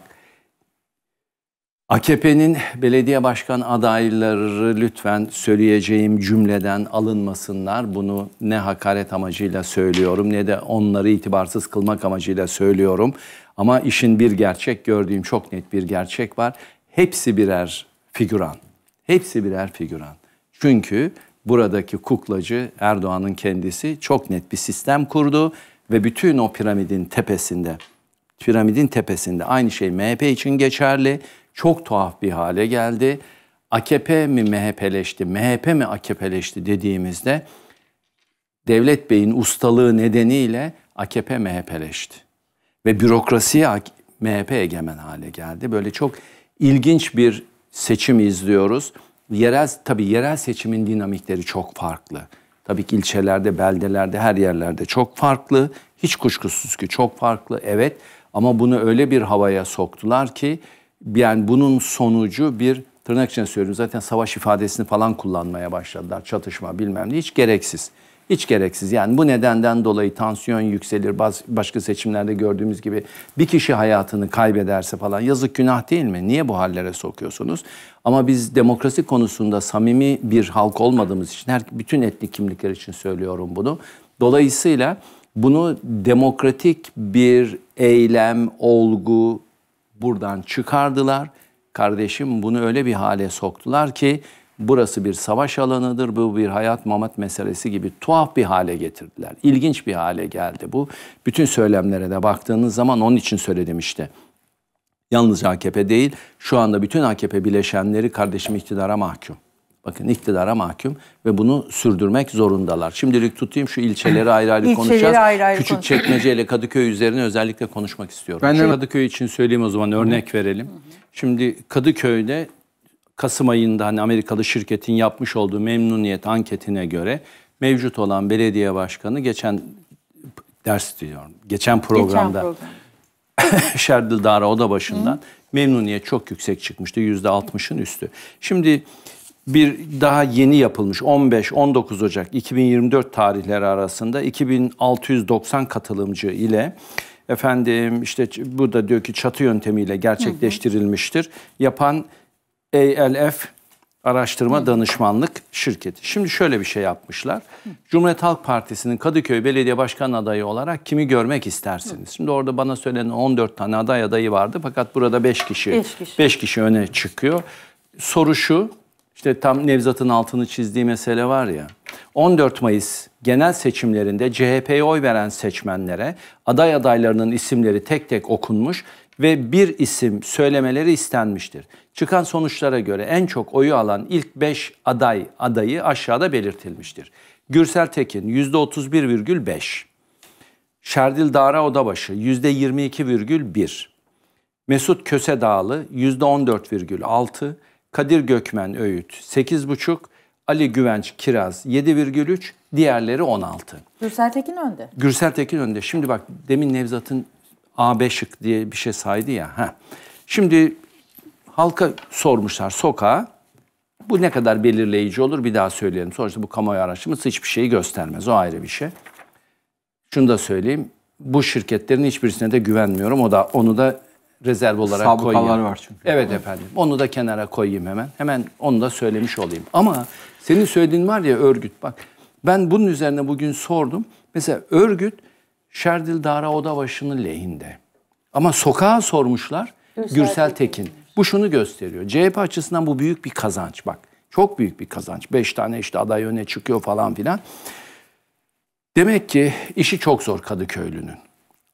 AKP'nin belediye başkan adayları lütfen söyleyeceğim cümleden alınmasınlar. Bunu ne hakaret amacıyla söylüyorum ne de onları itibarsız kılmak amacıyla söylüyorum. Ama işin bir gerçek, gördüğüm çok net bir gerçek var. Hepsi birer figüran. Hepsi birer figüran. Çünkü buradaki kuklacı Erdoğan'ın kendisi çok net bir sistem kurdu ve bütün o piramidin tepesinde, piramidin tepesinde aynı şey MHP için geçerli çok tuhaf bir hale geldi. AKP mi MHP'leşti, MHP mi AKP'leşti dediğimizde Devlet Bey'in ustalığı nedeniyle AKP MHP'leşti. Ve bürokrasiye MHP egemen hale geldi. Böyle çok ilginç bir seçim izliyoruz. Yerel tabii yerel seçimin dinamikleri çok farklı. Tabii ki ilçelerde, beldelerde, her yerlerde çok farklı. Hiç kuşkusuz ki çok farklı evet ama bunu öyle bir havaya soktular ki yani bunun sonucu bir tırnak içine söylüyorum zaten savaş ifadesini falan kullanmaya başladılar. Çatışma bilmem ne hiç gereksiz. Hiç gereksiz. Yani bu nedenden dolayı tansiyon yükselir. Baz, başka seçimlerde gördüğümüz gibi bir kişi hayatını kaybederse falan yazık günah değil mi? Niye bu hallere sokuyorsunuz? Ama biz demokrasi konusunda samimi bir halk olmadığımız için her bütün etnik kimlikler için söylüyorum bunu. Dolayısıyla bunu demokratik bir eylem, olgu, buradan çıkardılar. Kardeşim bunu öyle bir hale soktular ki burası bir savaş alanıdır, bu bir hayat mamat meselesi gibi tuhaf bir hale getirdiler. İlginç bir hale geldi bu. Bütün söylemlere de baktığınız zaman onun için söyledim işte. Yalnız AKP değil, şu anda bütün AKP bileşenleri kardeşim iktidara mahkum. Bakın iktidara mahkum ve bunu sürdürmek zorundalar. Şimdilik tutayım şu ilçeleri ayrı ayrı ilçeleri konuşacağız. Ayrı ayrı Küçük Çekmece ile Kadıköy üzerine özellikle konuşmak istiyorum. Ben de... Kadıköy için söyleyeyim o zaman örnek verelim. Şimdi Kadıköy'de Kasım ayında hani Amerikalı şirketin yapmış olduğu memnuniyet anketine göre mevcut olan belediye başkanı geçen ders diyorum. Geçen programda geçen program. Şerdil Dara oda başından memnuniyet çok yüksek çıkmıştı. Yüzde altmışın üstü. Şimdi bir daha yeni yapılmış 15-19 Ocak 2024 tarihleri arasında 2690 katılımcı ile efendim işte bu da diyor ki çatı yöntemiyle gerçekleştirilmiştir. Yapan ALF Araştırma Danışmanlık Şirketi. Şimdi şöyle bir şey yapmışlar. Cumhuriyet Halk Partisi'nin Kadıköy Belediye Başkan adayı olarak kimi görmek istersiniz? Şimdi orada bana söylenen 14 tane aday adayı vardı fakat burada 5 kişi 5 kişi. Beş kişi öne çıkıyor. Soru şu. İşte tam Nevzat'ın altını çizdiği mesele var ya. 14 Mayıs genel seçimlerinde CHP'ye oy veren seçmenlere aday adaylarının isimleri tek tek okunmuş ve bir isim söylemeleri istenmiştir. Çıkan sonuçlara göre en çok oyu alan ilk 5 aday adayı aşağıda belirtilmiştir. Gürsel Tekin %31,5. Şerdil Dara Odabaşı %22,1. Mesut Köse Dağlı %14,6. Kadir Gökmen Öğüt 8,5, Ali Güvenç Kiraz 7,3, diğerleri 16. Gürsel Tekin önde. Gürsel Tekin önde. Şimdi bak demin Nevzat'ın AB şık diye bir şey saydı ya. Heh. Şimdi halka sormuşlar sokağa. Bu ne kadar belirleyici olur bir daha söyleyelim. Sonuçta bu kamuoyu araştırması hiçbir şeyi göstermez. O ayrı bir şey. Şunu da söyleyeyim. Bu şirketlerin hiçbirisine de güvenmiyorum. O da onu da rezerv olarak Sabıkalar koyayım. var çünkü. Evet efendim. Onu da kenara koyayım hemen. Hemen onu da söylemiş olayım. Ama senin söylediğin var ya örgüt bak. Ben bunun üzerine bugün sordum. Mesela örgüt Şerdil Dara Odabaşı'nın lehinde. Ama sokağa sormuşlar Gürsel, Gürsel Tekin. Tekin. Bu şunu gösteriyor. CHP açısından bu büyük bir kazanç bak. Çok büyük bir kazanç. Beş tane işte aday öne çıkıyor falan filan. Demek ki işi çok zor Kadıköylü'nün.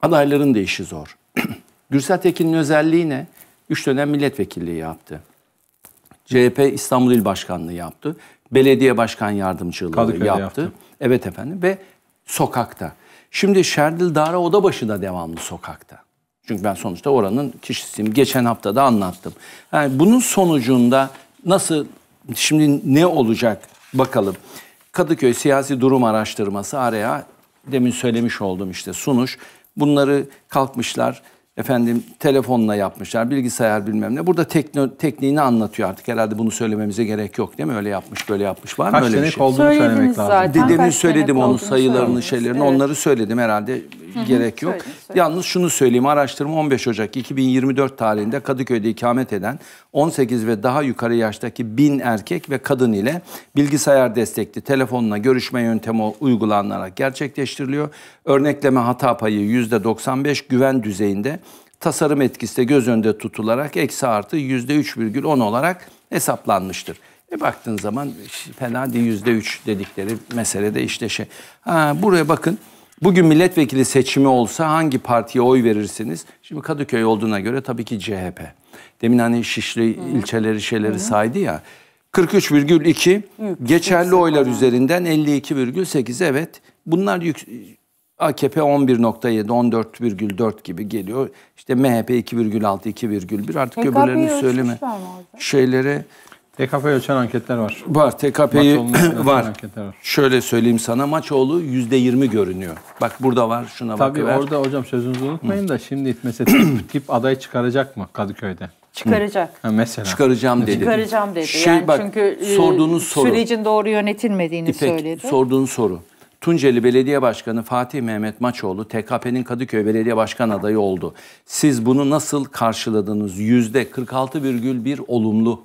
Adayların da işi zor. Gürsel Tekin'in özelliği ne? Üç dönem milletvekilliği yaptı. CHP İstanbul İl Başkanlığı yaptı. Belediye Başkan Yardımcılığı yaptı. yaptı. Evet efendim ve sokakta. Şimdi Şerdil Dara başı da devamlı sokakta. Çünkü ben sonuçta oranın kişisiyim. Geçen hafta da anlattım. Yani bunun sonucunda nasıl şimdi ne olacak bakalım. Kadıköy Siyasi Durum Araştırması araya demin söylemiş oldum işte sunuş. Bunları kalkmışlar Efendim telefonla yapmışlar, bilgisayar bilmem ne. Burada tekno, tekniğini anlatıyor artık. Herhalde bunu söylememize gerek yok değil mi? Öyle yapmış, böyle yapmış var mı? Kaç öyle bir şey. olduğunu söylemek lazım. zaten. söyledim senet onun sayılarını, şeylerini. Evet. Onları söyledim herhalde. Hı-hı. gerek yok. Söyle, söyle. Yalnız şunu söyleyeyim araştırma 15 Ocak 2024 tarihinde Kadıköy'de ikamet eden 18 ve daha yukarı yaştaki bin erkek ve kadın ile bilgisayar destekli telefonla görüşme yöntemi uygulanarak gerçekleştiriliyor. Örnekleme hata payı %95 güven düzeyinde tasarım etkisi de göz önünde tutularak eksi artı %3,10 olarak hesaplanmıştır. E baktığın zaman fena değil %3 dedikleri meselede işte şey. Ha, buraya bakın Bugün milletvekili seçimi olsa hangi partiye oy verirsiniz? Şimdi Kadıköy olduğuna göre tabii ki CHP. Demin hani Şişli Hı. ilçeleri şeyleri Hı. saydı ya. 43,2 geçerli yüksek oylar olan. üzerinden 52,8 evet. Bunlar yük, AKP 11.7 14,4 gibi geliyor. İşte MHP 2,6 2,1 artık öbürlerini söyleme. Şeylere TKP ölçen anketler var. Var. TKP'yi var. var. Şöyle söyleyeyim sana Maçoğlu yüzde yirmi görünüyor. Bak burada var şuna bak. Tabii bakıver. orada hocam sözünüzü unutmayın Hı. da şimdi mesela tip, tip adayı çıkaracak mı Kadıköy'de? Çıkaracak. Ha, mesela. Çıkaracağım dedi. Çıkaracağım dedi. Şey, yani bak, çünkü e, sorduğunuz soru. sürecin doğru yönetilmediğini İpek, söyledi. sorduğun soru. Tunceli Belediye Başkanı Fatih Mehmet Maçoğlu TKP'nin Kadıköy Belediye Başkan adayı oldu. Siz bunu nasıl karşıladınız? Yüzde %46,1 olumlu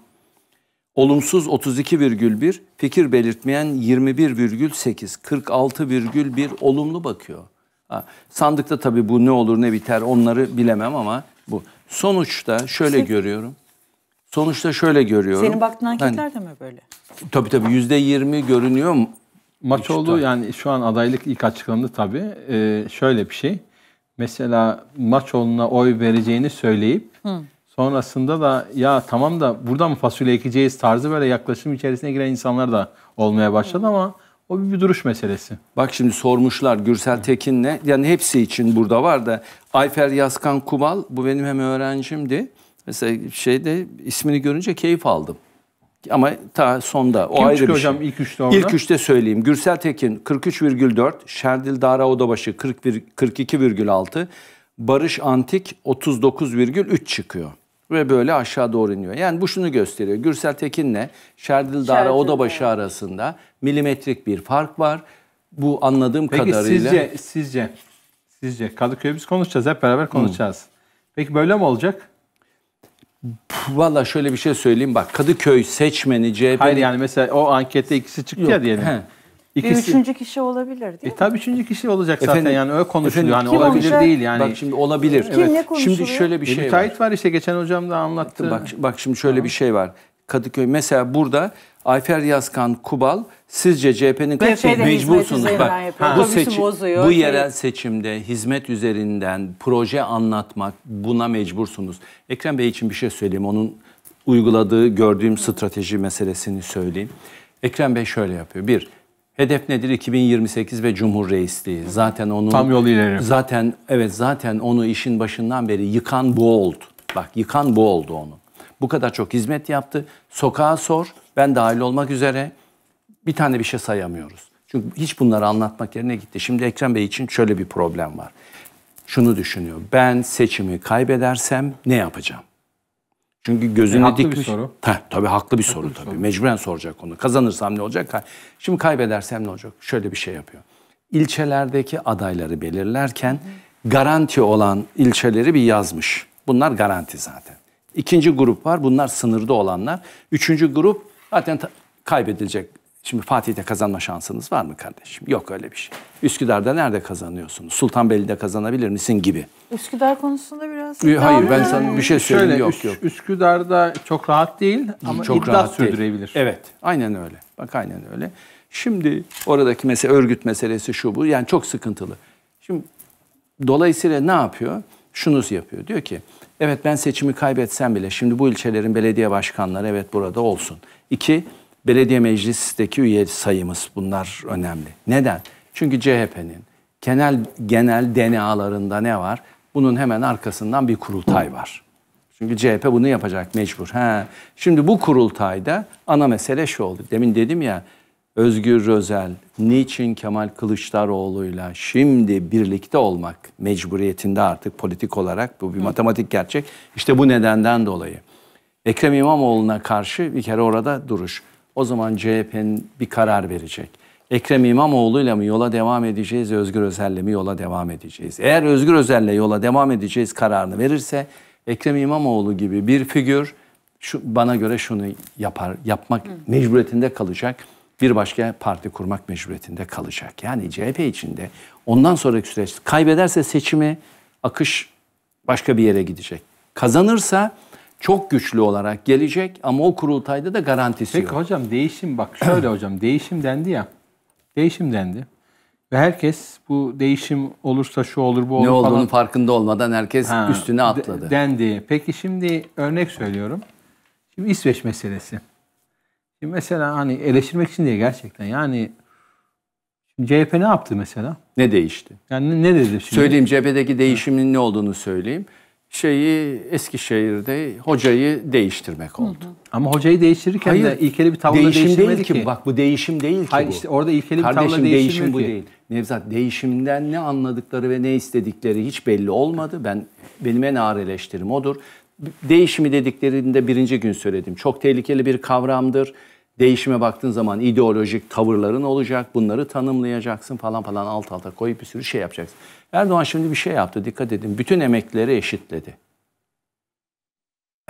Olumsuz 32,1, fikir belirtmeyen 21,8, 46,1 olumlu bakıyor. Ha, sandıkta tabii bu ne olur ne biter onları bilemem ama bu. Sonuçta şöyle Sen, görüyorum. Sonuçta şöyle görüyorum. Senin baktığın hani anketler hani, de mi böyle? Tabii tabii yüzde yirmi görünüyor mu? Maç oldu yani şu an adaylık ilk açıklandı tabii. Ee, şöyle bir şey. Mesela Maçoğlu'na oy vereceğini söyleyip Hı sonrasında da ya tamam da burada mı fasulye ekeceğiz tarzı böyle yaklaşım içerisine giren insanlar da olmaya başladı ama o bir, duruş meselesi. Bak şimdi sormuşlar Gürsel Tekin'le. Yani hepsi için burada var da Ayfer Yaskan Kumal bu benim hem öğrencimdi. Mesela şeyde ismini görünce keyif aldım. Ama ta sonda o Kim ayrı bir hocam şey. ilk üçte orada? İlk üçte söyleyeyim. Gürsel Tekin 43,4, Şerdil Dara Odabaşı 42,6, Barış Antik 39,3 çıkıyor ve böyle aşağı doğru iniyor. Yani bu şunu gösteriyor. Gürsel Tekin'le Şerdil Dara Odabaşı arasında milimetrik bir fark var. Bu anladığım Peki, kadarıyla. Peki sizce, sizce, sizce Kadıköy'ü biz konuşacağız. Hep beraber konuşacağız. Hı. Peki böyle mi olacak? Valla şöyle bir şey söyleyeyim bak Kadıköy seçmeni CHP... Hayır yani mesela o ankette ikisi çıktı Yok. ya diyelim. İkisi, bir üçüncü kişi olabilir değil e, mi? Tabii üçüncü kişi olacak efendim, zaten yani öyle konuşuluyor. Efendim, yani olabilir olacak? değil yani. Bak şimdi olabilir. Kim evet. ne Şimdi şöyle bir e, şey e, müteahhit var. var işte geçen hocam da anlattı. Bak, bak şimdi şöyle tamam. bir şey var. Kadıköy mesela burada Ayfer Yazkan Kubal sizce CHP'nin mecbursunuz bak bu seçim bu şey. yerel seçimde hizmet üzerinden proje anlatmak buna mecbursunuz. Ekrem Bey için bir şey söyleyeyim. Onun uyguladığı gördüğüm strateji meselesini söyleyeyim. Ekrem Bey şöyle yapıyor. Bir, Hedef nedir? 2028 ve Cumhur Reisliği. Zaten onu tam yol ileri. Zaten evet zaten onu işin başından beri yıkan bu oldu. Bak yıkan bu oldu onu. Bu kadar çok hizmet yaptı. Sokağa sor. Ben dahil olmak üzere bir tane bir şey sayamıyoruz. Çünkü hiç bunları anlatmak yerine gitti. Şimdi Ekrem Bey için şöyle bir problem var. Şunu düşünüyor. Ben seçimi kaybedersem ne yapacağım? Çünkü e, gözünü e, haklı Bir soru. Heh, tabii haklı bir haklı soru bir tabii. Soru. Mecburen soracak onu. Kazanırsam ne olacak? Şimdi kaybedersem ne olacak? Şöyle bir şey yapıyor. İlçelerdeki adayları belirlerken garanti olan ilçeleri bir yazmış. Bunlar garanti zaten. İkinci grup var. Bunlar sınırda olanlar. Üçüncü grup zaten kaybedilecek Şimdi Fatih'te kazanma şansınız var mı kardeşim? Yok öyle bir şey. Üsküdar'da nerede kazanıyorsunuz? Sultanbeyli'de kazanabilir misin gibi. Üsküdar konusunda biraz... Hayır ben sana bir şey söyleyeyim. Şöyle, yok, yok. Üsküdar'da çok rahat değil ama çok iddia rahat sürdürebilir. Değil. Evet aynen öyle. Bak aynen öyle. Şimdi oradaki mesela örgüt meselesi şu bu. Yani çok sıkıntılı. Şimdi dolayısıyla ne yapıyor? Şunu yapıyor. Diyor ki evet ben seçimi kaybetsem bile şimdi bu ilçelerin belediye başkanları evet burada olsun. İki, belediye meclisteki üye sayımız bunlar önemli. Neden? Çünkü CHP'nin genel genel DNA'larında ne var? Bunun hemen arkasından bir kurultay var. Çünkü CHP bunu yapacak mecbur. He. Şimdi bu kurultayda ana mesele şu oldu. Demin dedim ya Özgür Rözel, niçin Kemal Kılıçdaroğlu'yla şimdi birlikte olmak mecburiyetinde artık politik olarak bu bir matematik gerçek. İşte bu nedenden dolayı. Ekrem İmamoğlu'na karşı bir kere orada duruş. O zaman CHP'nin bir karar verecek. Ekrem İmamoğlu ile mi yola devam edeceğiz, Özgür Özel'le mi yola devam edeceğiz? Eğer Özgür Özel'le yola devam edeceğiz kararını verirse Ekrem İmamoğlu gibi bir figür şu, bana göre şunu yapar, yapmak Hı. mecburiyetinde kalacak. Bir başka parti kurmak mecburiyetinde kalacak. Yani CHP içinde ondan sonraki süreç kaybederse seçimi akış başka bir yere gidecek. Kazanırsa çok güçlü olarak gelecek ama o kurultayda da garantisi Peki, yok. Peki hocam değişim bak şöyle hocam değişim dendi ya. Değişim dendi. Ve herkes bu değişim olursa şu olur bu olur Ne olduğunu falan. farkında olmadan herkes ha, üstüne atladı. Dendi. Peki şimdi örnek söylüyorum. Şimdi İsveç meselesi. Şimdi mesela hani eleştirmek için diye gerçekten yani şimdi CHP ne yaptı mesela? Ne değişti? Yani ne dedi şimdi? Söyleyeyim CHP'deki değişimin ne olduğunu söyleyeyim şeyi Eskişehir'de hocayı değiştirmek oldu. Hı hı. Ama hocayı değiştirirken Hayır, de ilkeli bir tavla değişim değil ki. ki. Bak bu değişim değil ki bu. Işte orada ilkeli Kardeşim, bir tavla değişim bu ki. değil. Nevzat değişimden ne anladıkları ve ne istedikleri hiç belli olmadı. Ben benim en ağır eleştirim odur. Değişimi dediklerinde birinci gün söyledim. Çok tehlikeli bir kavramdır değişime baktığın zaman ideolojik tavırların olacak. Bunları tanımlayacaksın falan falan alt alta koyup bir sürü şey yapacaksın. Erdoğan şimdi bir şey yaptı. Dikkat edin. Bütün emeklileri eşitledi.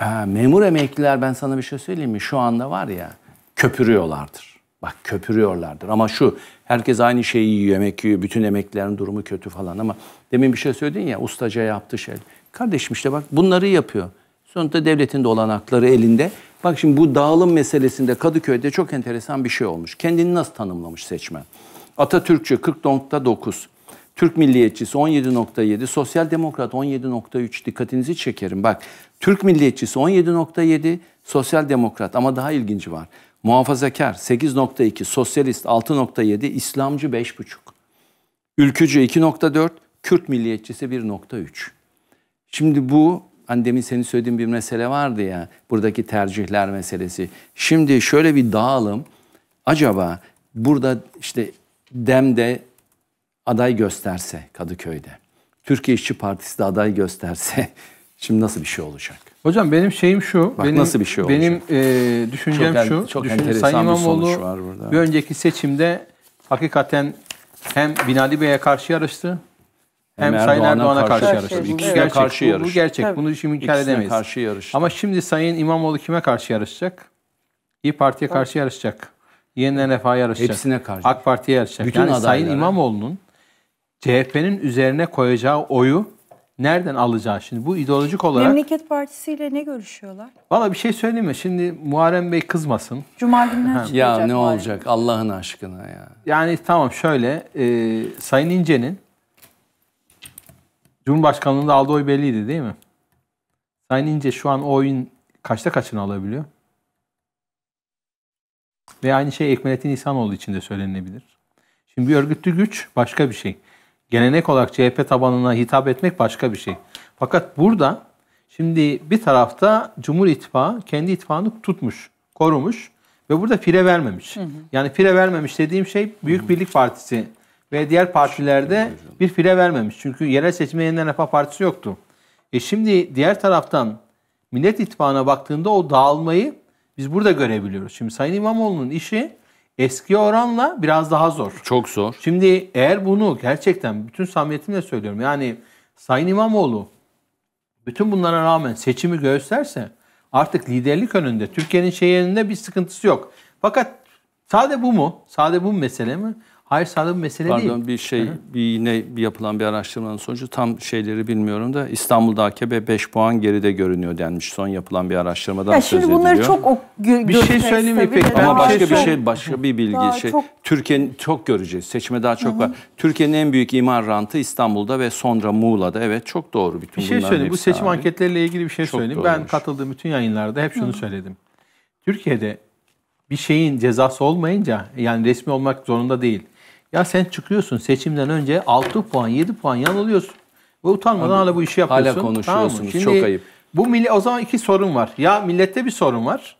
Ee, memur emekliler ben sana bir şey söyleyeyim mi? Şu anda var ya köpürüyorlardır. Bak köpürüyorlardır ama şu herkes aynı şeyi yiyor, yemek yiyor, bütün emeklilerin durumu kötü falan ama demin bir şey söyledin ya ustaca yaptı şey. Kardeşim işte bak bunları yapıyor. Sonunda devletin de olanakları elinde. Bak şimdi bu dağılım meselesinde Kadıköy'de çok enteresan bir şey olmuş. Kendini nasıl tanımlamış seçmen? Atatürkçü 40.9, Türk milliyetçisi 17.7, sosyal demokrat 17.3 dikkatinizi çekerim. Bak Türk milliyetçisi 17.7, sosyal demokrat ama daha ilginci var. Muhafazakar 8.2, sosyalist 6.7, İslamcı 5.5. Ülkücü 2.4, Kürt milliyetçisi 1.3. Şimdi bu hani demin senin söylediğin bir mesele vardı ya buradaki tercihler meselesi. Şimdi şöyle bir dağılım acaba burada işte Dem'de aday gösterse Kadıköy'de Türkiye İşçi Partisi de aday gösterse şimdi nasıl bir şey olacak? Hocam benim şeyim şu. Bak benim, nasıl bir şey olacak? Benim e, düşüncem çok, şu. Çok düşün, enteresan Sayın İmamoğlu, bir sonuç var burada. Bir önceki seçimde hakikaten hem Binali Bey'e karşı yarıştı hem, Sayın Erdoğan'a Erdoğan karşı, karşı yarıştı. yarıştı. İkisine evet. karşı yarıştı. Bu, gerçek. Tabii. Bunu şimdi inkar edemeyiz. karşı yarıştı. Ama şimdi Sayın İmamoğlu kime karşı yarışacak? İyi Parti'ye evet. karşı yarışacak. Yeniden Refah'a yarışacak. Hepsine karşı. AK Parti'ye yarışacak. Bütün yani Sayın İmamoğlu'nun CHP'nin üzerine koyacağı oyu nereden alacağı şimdi bu ideolojik olarak... Memleket Partisi ile ne görüşüyorlar? Valla bir şey söyleyeyim mi? Şimdi Muharrem Bey kızmasın. Cuma günü çıkacak. ya ne olacak Allah'ın aşkına ya. Yani tamam şöyle e, Sayın İnce'nin Cumhurbaşkanlığında aldığı oy belliydi değil mi? Sayın İnce şu an oyun kaçta kaçını alabiliyor? Ve aynı şey Ekmelettin İhsanoğlu için de söylenebilir. Şimdi bir örgütlü güç başka bir şey. Gelenek olarak CHP tabanına hitap etmek başka bir şey. Fakat burada şimdi bir tarafta Cumhur İttifakı kendi ittifakını tutmuş, korumuş ve burada fire vermemiş. Hı hı. Yani fire vermemiş dediğim şey Büyük hı hı. Birlik Partisi ve diğer partilerde bir file vermemiş. Çünkü yerel seçime yeniden Refah Partisi yoktu. E şimdi diğer taraftan Millet İttifakı'na baktığında o dağılmayı biz burada görebiliyoruz. Şimdi Sayın İmamoğlu'nun işi eski oranla biraz daha zor. Çok zor. Şimdi eğer bunu gerçekten bütün samimiyetimle söylüyorum. Yani Sayın İmamoğlu bütün bunlara rağmen seçimi gösterse artık liderlik önünde, Türkiye'nin şeyi önünde bir sıkıntısı yok. Fakat sade bu mu? Sade bu mesele mi? Hayır sağlığı mesele Pardon, değil. Pardon bir şey Hı-hı. bir yine bir yapılan bir araştırmanın sonucu tam şeyleri bilmiyorum da İstanbul'da AKP 5 puan geride görünüyor denmiş son yapılan bir araştırmadan ya söz ediliyor. Şimdi bunları çok ok gö- Bir şey söyleyeyim mi peki? Ama başka çok, bir şey başka bir bilgi şey. Çok... Türkiye'nin çok göreceğiz. Seçime daha çok Hı-hı. var. Türkiye'nin en büyük imar rantı İstanbul'da ve sonra Muğla'da. Evet çok doğru bütün bunlar. bir şey söyleyeyim. Bu seçim abi. anketleriyle ilgili bir şey çok söyleyeyim. Doğruymuş. Ben katıldığım bütün yayınlarda hep şunu Hı-hı. söyledim. Türkiye'de bir şeyin cezası olmayınca yani resmi olmak zorunda değil ya sen çıkıyorsun seçimden önce 6 puan 7 puan yanılıyorsun. Ve utanmadan hala bu işi yapıyorsun. Hala konuşuyorsunuz tamam Şimdi, çok ayıp. Bu milli o zaman iki sorun var. Ya millette bir sorun var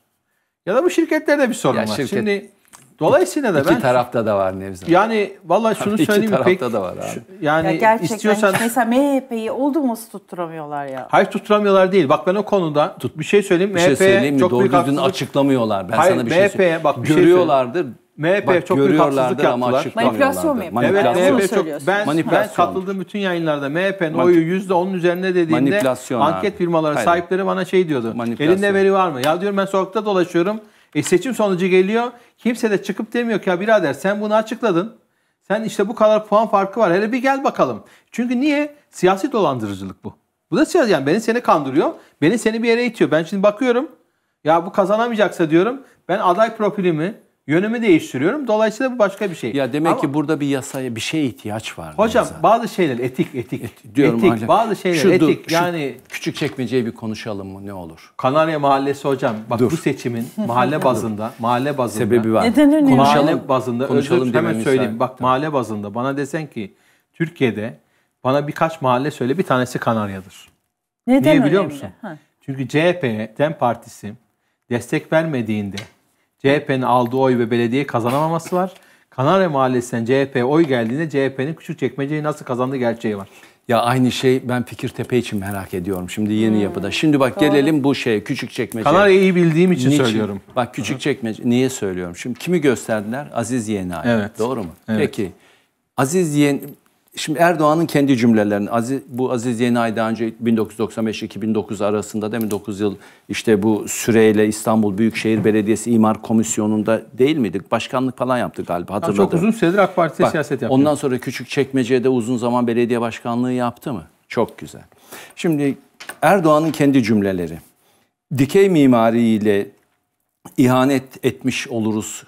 ya da bu şirketlerde bir sorun ya var. Şirket, Şimdi dolayısıyla da iki ben iki tarafta da var Nevzat. Yani vallahi şunu abi söyleyeyim iki pek da var abi. Yani ya gerçekten istiyorsan mesela MHP'yi oldu mu tutturamıyorlar ya. Hayır tutturamıyorlar değil. Bak ben o konuda tut bir şey söyleyeyim. Bir MHP şey söyleyeyim mi? Çok Doğru büyük açıklamıyorlar. Ben Hayır, sana bir şey MHP, şey söyleyeyim. Bak, bir Görüyorlardır. Şey MHP Bak, çok büyük haksızlık yaptılar. Manipülasyon mu yapıyorlar? Evet Manipülasyon. MHP çok, ben, ben katıldığım bütün yayınlarda MHP'nin oyu %10'un üzerinde dediğinde anket firmaları Hayır. sahipleri bana şey diyordu. Elinde veri var mı? Ya diyorum ben sokakta dolaşıyorum. E seçim sonucu geliyor. Kimse de çıkıp demiyor ki ya birader sen bunu açıkladın. Sen işte bu kadar puan farkı var. Hele bir gel bakalım. Çünkü niye? Siyasi dolandırıcılık bu. Bu da siyasi yani beni seni kandırıyor. Beni seni bir yere itiyor. Ben şimdi bakıyorum. Ya bu kazanamayacaksa diyorum. Ben aday profilimi yönümü değiştiriyorum. Dolayısıyla bu başka bir şey. Ya demek Ama, ki burada bir yasaya bir şeye ihtiyaç var. Hocam zaten. bazı şeyler etik etik. Et, diyorum etik hocam. bazı şeyler şu, etik. Dur, yani küçük çekmeceyi bir konuşalım mı ne olur? Kanarya Mahallesi hocam bak dur. bu seçimin mahalle bazında mahalle bazında sebebi var. Neden önemli? Mahalle bazında konuşalım özür, hemen söyleyeyim. Müsait. Bak mahalle bazında bana desen ki Türkiye'de bana birkaç mahalle söyle bir tanesi Kanarya'dır. Neden Niye biliyor önemli? musun? Ha. Çünkü CHP DEM Partisi destek vermediğinde CHP'nin aldığı oy ve belediye kazanamaması var. Kanarya Mahallesi'nden CHP oy geldiğinde CHP'nin küçük çekmeceyi nasıl kazandığı gerçeği var. Ya aynı şey ben Fikirtepe için merak ediyorum şimdi yeni hmm. yapıda. Şimdi bak Doğru. gelelim bu şeye küçük çekmece. Kanarya'yı iyi bildiğim için Niçin? söylüyorum. Bak küçük çekmece niye söylüyorum? Şimdi kimi gösterdiler? Aziz Yeğenay. Evet. Doğru mu? Evet. Peki Aziz Yeğen Şimdi Erdoğan'ın kendi cümlelerini, Aziz, bu Aziz Yenay daha önce 1995-2009 arasında değil mi? 9 yıl işte bu süreyle İstanbul Büyükşehir Belediyesi İmar Komisyonu'nda değil miydik? Başkanlık falan yaptı galiba hatırladım. Yani çok uzun süredir AK Parti'de siyaset yapıyor. Ondan sonra küçük Küçükçekmece'de uzun zaman belediye başkanlığı yaptı mı? Çok güzel. Şimdi Erdoğan'ın kendi cümleleri. Dikey mimariyle ihanet etmiş oluruz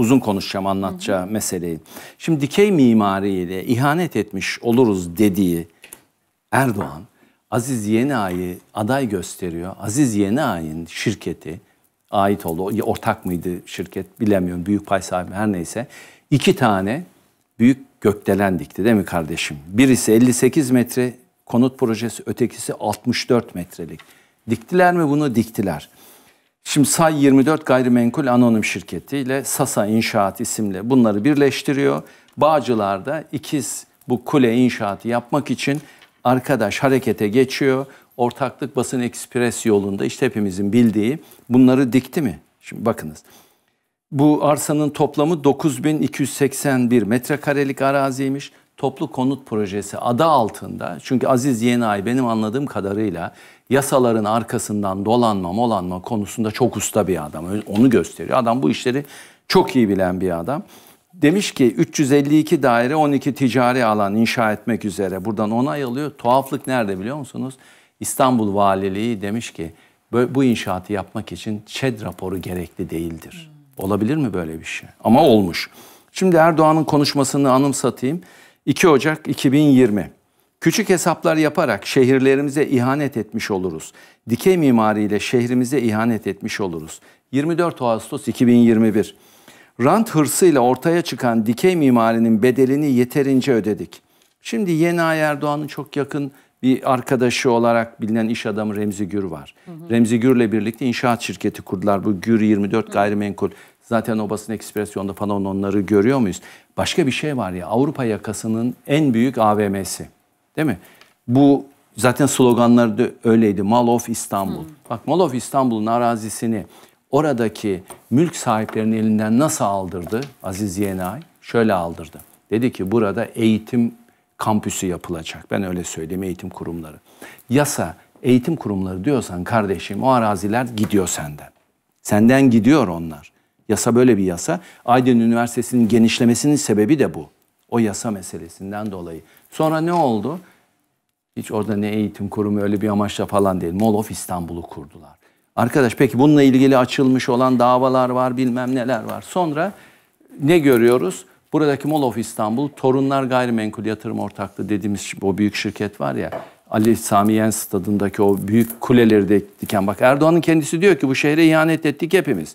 uzun konuşacağım anlatacağı hı hı. meseleyi. Şimdi dikey mimariyle ihanet etmiş oluruz dediği Erdoğan Aziz Yeniay'ı aday gösteriyor. Aziz Yeniay'ın şirketi ait oldu. Ortak mıydı şirket bilemiyorum. Büyük pay sahibi her neyse. İki tane büyük gökdelen dikti değil mi kardeşim? Birisi 58 metre konut projesi, ötekisi 64 metrelik. Diktiler mi bunu? Diktiler. Şimdi Say 24 Gayrimenkul Anonim Şirketi ile Sasa İnşaat isimli bunları birleştiriyor. Bağcılar'da ikiz bu kule inşaatı yapmak için arkadaş harekete geçiyor. Ortaklık basın ekspres yolunda işte hepimizin bildiği bunları dikti mi? Şimdi bakınız. Bu arsanın toplamı 9281 metrekarelik araziymiş toplu konut projesi adı altında çünkü Aziz Yenay benim anladığım kadarıyla yasaların arkasından dolanma molanma konusunda çok usta bir adam. Onu gösteriyor. Adam bu işleri çok iyi bilen bir adam. Demiş ki 352 daire 12 ticari alan inşa etmek üzere buradan onay alıyor. Tuhaflık nerede biliyor musunuz? İstanbul Valiliği demiş ki bu inşaatı yapmak için ÇED raporu gerekli değildir. Olabilir mi böyle bir şey? Ama olmuş. Şimdi Erdoğan'ın konuşmasını anımsatayım. 2 Ocak 2020. Küçük hesaplar yaparak şehirlerimize ihanet etmiş oluruz. Dikey mimariyle şehrimize ihanet etmiş oluruz. 24 Ağustos 2021. Rant hırsıyla ortaya çıkan dikey mimarinin bedelini yeterince ödedik. Şimdi Yeni Ay Erdoğan'ın çok yakın bir arkadaşı olarak bilinen iş adamı Remzi Gür var. Hı hı. Remzi Gür'le birlikte inşaat şirketi kurdular. Bu Gür 24 gayrimenkul. Zaten o basın ekspresyonda falan onları görüyor muyuz? Başka bir şey var ya Avrupa yakasının en büyük AVM'si. Değil mi? Bu zaten sloganları da öyleydi. Mal of İstanbul. Hmm. Bak Mal of İstanbul'un arazisini oradaki mülk sahiplerinin elinden nasıl aldırdı Aziz Yenay? Şöyle aldırdı. Dedi ki burada eğitim kampüsü yapılacak. Ben öyle söyleyeyim eğitim kurumları. Yasa eğitim kurumları diyorsan kardeşim o araziler gidiyor senden. Senden gidiyor onlar. Yasa böyle bir yasa. Aydın Üniversitesi'nin genişlemesinin sebebi de bu. O yasa meselesinden dolayı. Sonra ne oldu? Hiç orada ne eğitim kurumu öyle bir amaçla falan değil. Molof İstanbul'u kurdular. Arkadaş peki bununla ilgili açılmış olan davalar var bilmem neler var. Sonra ne görüyoruz? Buradaki Molof İstanbul, Torunlar Gayrimenkul Yatırım Ortaklığı dediğimiz o büyük şirket var ya. Ali Sami Yen stadındaki o büyük kuleleri de diken. Bak Erdoğan'ın kendisi diyor ki bu şehre ihanet ettik hepimiz.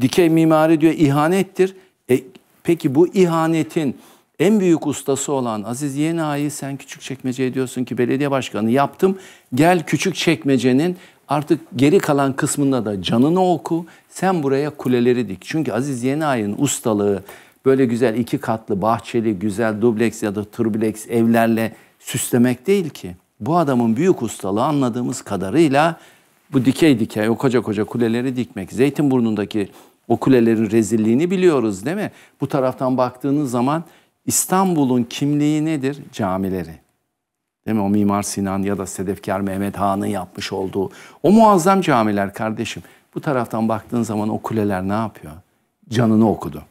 Dikey mimari diyor ihanettir. E, peki bu ihanetin en büyük ustası olan Aziz Yena'yı sen küçük çekmece diyorsun ki belediye başkanı yaptım. Gel küçük çekmecenin artık geri kalan kısmında da canını oku. Sen buraya kuleleri dik. Çünkü Aziz Yena'yın ustalığı böyle güzel iki katlı bahçeli güzel dubleks ya da triplex evlerle süslemek değil ki. Bu adamın büyük ustalığı anladığımız kadarıyla bu dikey dikey o koca koca kuleleri dikmek. Zeytinburnu'ndaki o kulelerin rezilliğini biliyoruz değil mi? Bu taraftan baktığınız zaman İstanbul'un kimliği nedir? Camileri. Değil mi? O Mimar Sinan ya da Sedefkar Mehmet Han'ın yapmış olduğu o muazzam camiler kardeşim. Bu taraftan baktığın zaman o kuleler ne yapıyor? Canını okudu.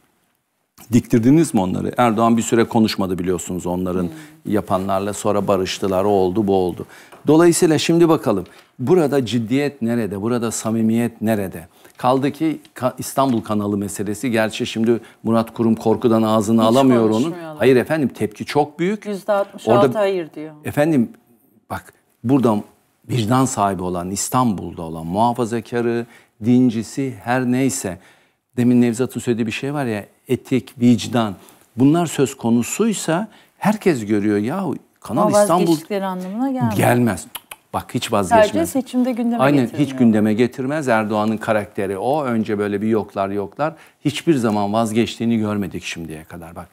Diktirdiniz mi onları? Erdoğan bir süre konuşmadı biliyorsunuz onların hmm. yapanlarla. Sonra barıştılar, o oldu, bu oldu. Dolayısıyla şimdi bakalım burada ciddiyet nerede? Burada samimiyet nerede? Kaldı ki İstanbul kanalı meselesi. Gerçi şimdi Murat Kurum korkudan ağzını Hiç alamıyor onun. Hayır efendim tepki çok büyük. %66 Orada, hayır diyor. Efendim bak burada vicdan sahibi olan İstanbul'da olan muhafazakarı, dincisi her neyse demin Nevzat'ın söylediği bir şey var ya etik, vicdan. Bunlar söz konusuysa herkes görüyor yahu Kanal Ama İstanbul anlamına gelmez. gelmez. Bak hiç vazgeçmez. Sadece seçimde gündeme Aynen hiç gündeme getirmez. Erdoğan'ın karakteri o. Önce böyle bir yoklar yoklar. Hiçbir zaman vazgeçtiğini görmedik şimdiye kadar bak.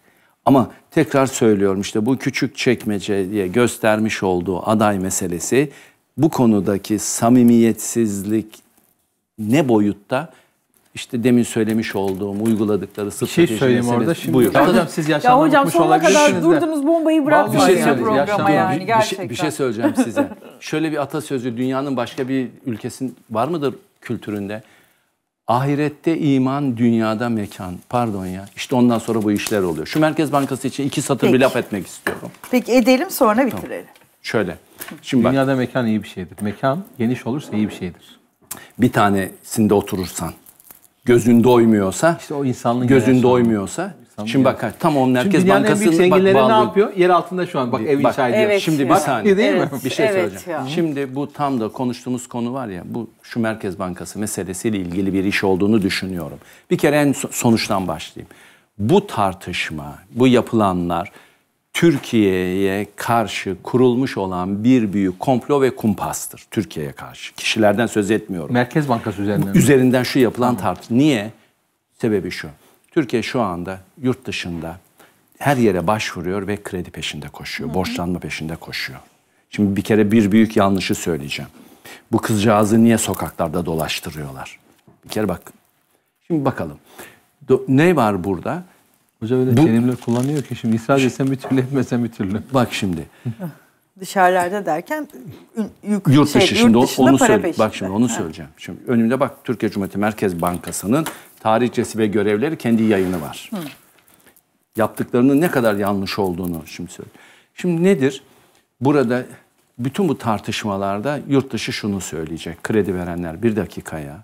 Ama tekrar söylüyorum işte bu küçük çekmece diye göstermiş olduğu aday meselesi bu konudaki samimiyetsizlik ne boyutta işte demin söylemiş olduğum uyguladıkları sıfır şey söyleyeyim meselesi. orada şimdi. Buyur. Ya hocam siz Ya hocam sonuna kadar durdunuz bombayı bıraktınız Vallahi şey ya programa yaşlandım. yani bir, gerçekten. Şey- bir şey söyleyeceğim size. Şöyle bir atasözü dünyanın başka bir ülkesin var mıdır kültüründe? Ahirette iman, dünyada mekan. Pardon ya. İşte ondan sonra bu işler oluyor. Şu Merkez Bankası için iki satır bir laf etmek istiyorum. Peki edelim sonra bitirelim. Şöyle. Şimdi bak Dünyada mekan iyi bir şeydir. Mekan geniş olursa iyi bir şeydir. bir tanesinde oturursan gözün doymuyorsa, işte o insanlığın gözün yaşam. doymuyorsa Şimdi yani. bak tam onun Merkez Bankası'nın bak ne yapıyor? Yer altında şu an bak ev inşa Evet, Şimdi ya. bir saniye değil evet, Bir şey evet, söyleyeceğim. Ya. Şimdi bu tam da konuştuğumuz konu var ya bu şu Merkez Bankası meselesiyle ilgili bir iş olduğunu düşünüyorum. Bir kere en sonuçtan başlayayım. Bu tartışma, bu yapılanlar Türkiye'ye karşı kurulmuş olan bir büyük komplo ve kumpastır. Türkiye'ye karşı. Kişilerden söz etmiyorum. Merkez Bankası üzerinden. Üzerinden şu yapılan tartış Niye? Sebebi şu. Türkiye şu anda yurt dışında her yere başvuruyor ve kredi peşinde koşuyor. Hı. Borçlanma peşinde koşuyor. Şimdi bir kere bir büyük yanlışı söyleyeceğim. Bu kızcağızı niye sokaklarda dolaştırıyorlar? Bir kere bak. Şimdi bakalım. Do ne var burada? Hoca öyle terimler kullanıyor ki şimdi İsa desem bir türlü etmesen bir türlü. Bak şimdi. Dışarılarda derken yuk, yurt şey, dışı şey, şimdi yurt onu söyle. Bak şimdi onu ha. söyleyeceğim. Şimdi önümde bak Türkiye Cumhuriyeti Merkez Bankası'nın tarihçesi ve görevleri kendi yayını var. Hı. Yaptıklarının ne kadar yanlış olduğunu şimdi söyle. Şimdi nedir? Burada bütün bu tartışmalarda yurt dışı şunu söyleyecek. Kredi verenler bir dakikaya.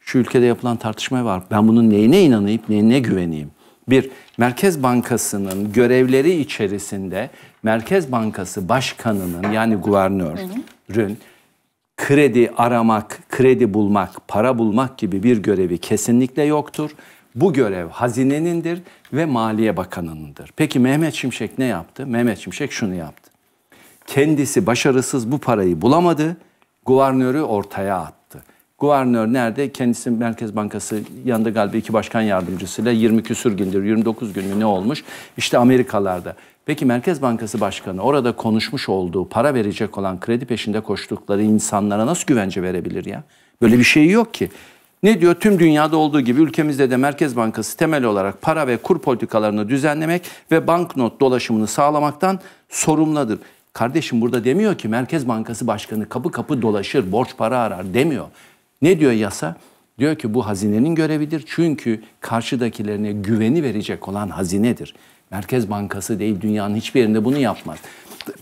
Şu ülkede yapılan tartışmaya var. Ben bunun neyine inanayım, neyine güveneyim? Bir, Merkez Bankası'nın görevleri içerisinde Merkez Bankası Başkanı'nın yani guvernörün kredi aramak, kredi bulmak, para bulmak gibi bir görevi kesinlikle yoktur. Bu görev hazinenindir ve Maliye Bakanı'nındır. Peki Mehmet Şimşek ne yaptı? Mehmet Şimşek şunu yaptı. Kendisi başarısız bu parayı bulamadı, guvernörü ortaya attı. Guvernör nerede? Kendisi Merkez Bankası yanında galiba iki başkan yardımcısıyla 20 küsür gündür, 29 gün ne olmuş? İşte Amerikalarda. Peki Merkez Bankası Başkanı orada konuşmuş olduğu, para verecek olan, kredi peşinde koştukları insanlara nasıl güvence verebilir ya? Böyle bir şey yok ki. Ne diyor? Tüm dünyada olduğu gibi ülkemizde de Merkez Bankası temel olarak para ve kur politikalarını düzenlemek ve banknot dolaşımını sağlamaktan sorumludur. Kardeşim burada demiyor ki Merkez Bankası Başkanı kapı kapı dolaşır, borç para arar demiyor. Ne diyor yasa? Diyor ki bu hazinenin görevidir çünkü karşıdakilerine güveni verecek olan hazinedir. Merkez Bankası değil dünyanın hiçbir yerinde bunu yapmaz.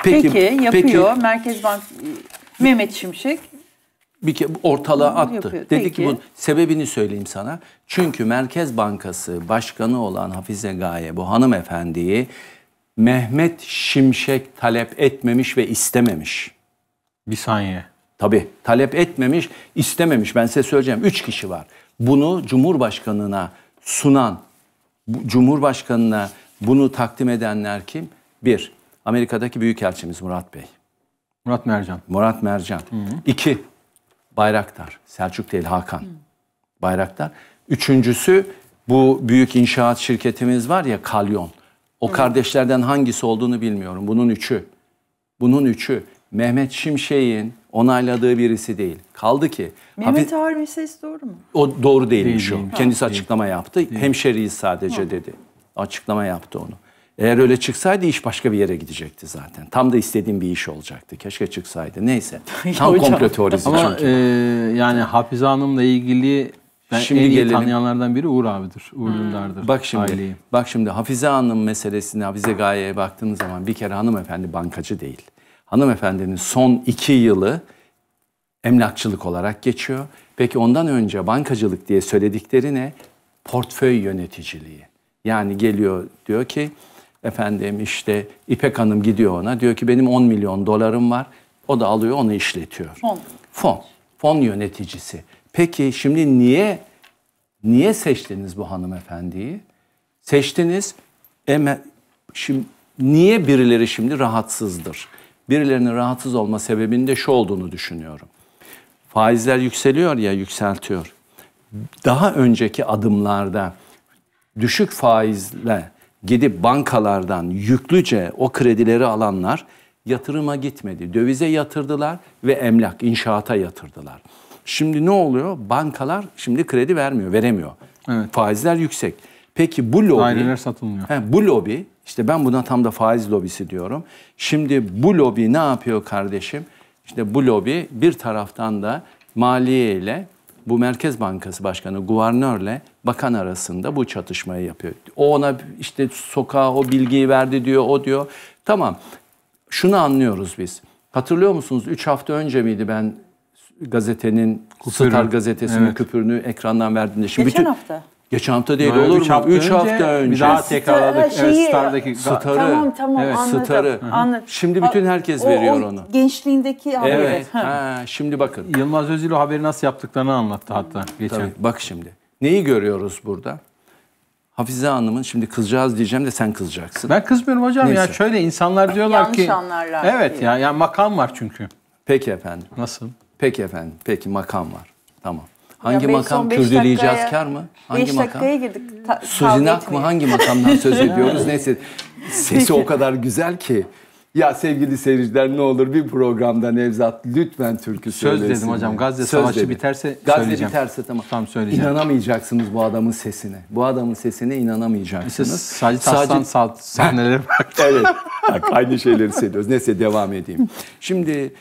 Peki, peki yapıyor peki, Merkez Bank Mehmet Şimşek bir ke ortalığa attı. Yapıyor. Dedi Peki. ki bunun sebebini söyleyeyim sana. Çünkü Merkez Bankası Başkanı olan Hafize Gaye bu hanımefendiyi Mehmet Şimşek talep etmemiş ve istememiş. Bir saniye. Tabii talep etmemiş, istememiş. Ben size söyleyeceğim. Üç kişi var. Bunu Cumhurbaşkanı'na sunan, Cumhurbaşkanı'na bunu takdim edenler kim? Bir, Amerika'daki Büyükelçimiz Murat Bey. Murat Mercan. Murat Mercan. Hı. İki, Bayraktar. Selçuk değil Hakan. Hı. Bayraktar. Üçüncüsü bu büyük inşaat şirketimiz var ya Kalyon. O Hı. kardeşlerden hangisi olduğunu bilmiyorum. Bunun üçü. Bunun üçü. Mehmet Şimşek'in onayladığı birisi değil. Kaldı ki... Mehmet Ağar meselesi doğru mu? O doğru değilmiş değil, o. Değil, Kendisi değil, açıklama yaptı. Değil. Hemşeriyiz sadece ha. dedi. Açıklama yaptı onu. Eğer öyle çıksaydı iş başka bir yere gidecekti zaten. Tam da istediğim bir iş olacaktı. Keşke çıksaydı. Neyse. Tam komplo teorisi Ama E, yani Hafize Hanım'la ilgili ben şimdi en iyi tanıyanlardan biri Uğur abidir. Uğur hmm. Dündar'dır. Bak şimdi, aileyi. bak şimdi Hafize Hanım meselesine, Hafize Gaye'ye baktığınız zaman bir kere hanımefendi bankacı değil hanımefendinin son iki yılı emlakçılık olarak geçiyor. Peki ondan önce bankacılık diye söyledikleri ne? Portföy yöneticiliği. Yani geliyor diyor ki efendim işte İpek Hanım gidiyor ona diyor ki benim 10 milyon dolarım var. O da alıyor onu işletiyor. Fon. Fon. Fon yöneticisi. Peki şimdi niye niye seçtiniz bu hanımefendiyi? Seçtiniz. Eme, şimdi niye birileri şimdi rahatsızdır? birilerinin rahatsız olma sebebinin de şu olduğunu düşünüyorum. Faizler yükseliyor ya yükseltiyor. Daha önceki adımlarda düşük faizle gidip bankalardan yüklüce o kredileri alanlar yatırıma gitmedi. Dövize yatırdılar ve emlak, inşaata yatırdılar. Şimdi ne oluyor? Bankalar şimdi kredi vermiyor, veremiyor. Evet. Faizler yüksek. Peki bu lobi... Daireler satılmıyor. He, bu lobi, işte ben buna tam da faiz lobisi diyorum. Şimdi bu lobi ne yapıyor kardeşim? İşte bu lobi bir taraftan da maliye ile bu Merkez Bankası Başkanı guvernörle bakan arasında bu çatışmayı yapıyor. O ona işte sokağa o bilgiyi verdi diyor, o diyor. Tamam, şunu anlıyoruz biz. Hatırlıyor musunuz? üç hafta önce miydi ben gazetenin, Küpürü. Star gazetesinin evet. küpürünü ekrandan verdiğimde. Şimdi Geçen bütün, hafta. Geçen hafta değil Böyle olur üç mu? Hafta 3 hafta önce. Bir daha tekrarladık. E, şeyi, evet, Star'daki. Star'ı. Tamam tamam evet, anladım. Star'ı. Şimdi bütün herkes o, veriyor o, onu. Gençliğindeki haberi. Evet. Ha. şimdi bakın. Yılmaz Özil o haberi nasıl yaptıklarını anlattı hatta geçen. Tabii, bak şimdi. Neyi görüyoruz burada? Hafize Hanım'ın şimdi kızacağız diyeceğim de sen kızacaksın. Ben kızmıyorum hocam Neyse. ya şöyle insanlar diyorlar Yanlış ki. Yanlış anlarlar. Evet diyor. ya yani makam var çünkü. Peki efendim. Nasıl? Peki efendim. Peki makam var. Tamam. Hangi ya makam kürdeleyeceğizkar mı? Hangi 5 makam? girdik. Ta- Suzinak mı? Hangi makamdan söz ediyoruz? Neyse sesi o kadar güzel ki. Ya sevgili seyirciler ne olur bir programda Nevzat lütfen türkü Söz söylesin. dedim hocam Gazze Söz savaşı dedi. biterse Gazze söyleyeceğim. biterse tamam. Tamam söyleyeceğim. İnanamayacaksınız bu adamın sesine. Bu adamın sesine inanamayacaksınız. Sadece Sacit Aslan sahnelere evet. Bak, aynı şeyleri seviyoruz. Neyse devam edeyim. Şimdi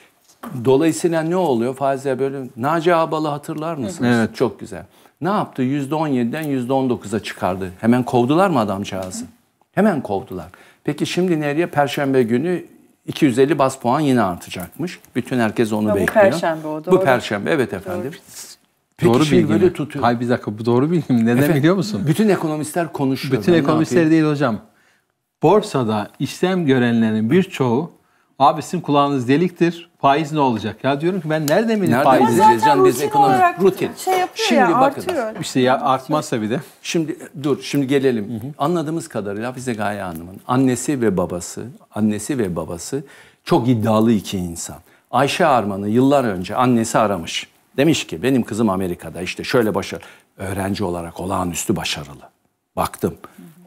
Dolayısıyla ne oluyor? Faizler böyle Naci Abal'ı hatırlar mısınız? Evet. Çok güzel. Ne yaptı? %17'den %19'a çıkardı. Hemen kovdular mı adamcağızı? Hı. Hemen kovdular. Peki şimdi nereye? Perşembe günü 250 bas puan yine artacakmış. Bütün herkes onu ya bekliyor. Bu perşembe o doğru. Bu perşembe evet efendim. Doğru. Peki doğru bilgi böyle mi? tutuyor. Hayır bir dakika bu doğru bilgi mi? Neden Efendim, biliyor musun? Bütün ekonomistler konuşuyor. Bütün ekonomistler değil hocam. Borsada işlem görenlerin birçoğu Abi sizin kulağınız deliktir. Faiz ne olacak? Ya diyorum ki ben nereden bileyim Nereden faizi? bileceğiz can biz ekonomik rutin. Şey yapıyor Şimdi ya, bakın. artıyor. İşte ya artmazsa bir de. Şimdi dur şimdi gelelim. Hı hı. Anladığımız kadarıyla Hafize Gaye Hanım'ın annesi ve babası, annesi ve babası çok iddialı iki insan. Ayşe Arman'ı yıllar önce annesi aramış. Demiş ki benim kızım Amerika'da işte şöyle başarılı. Öğrenci olarak olağanüstü başarılı. Baktım.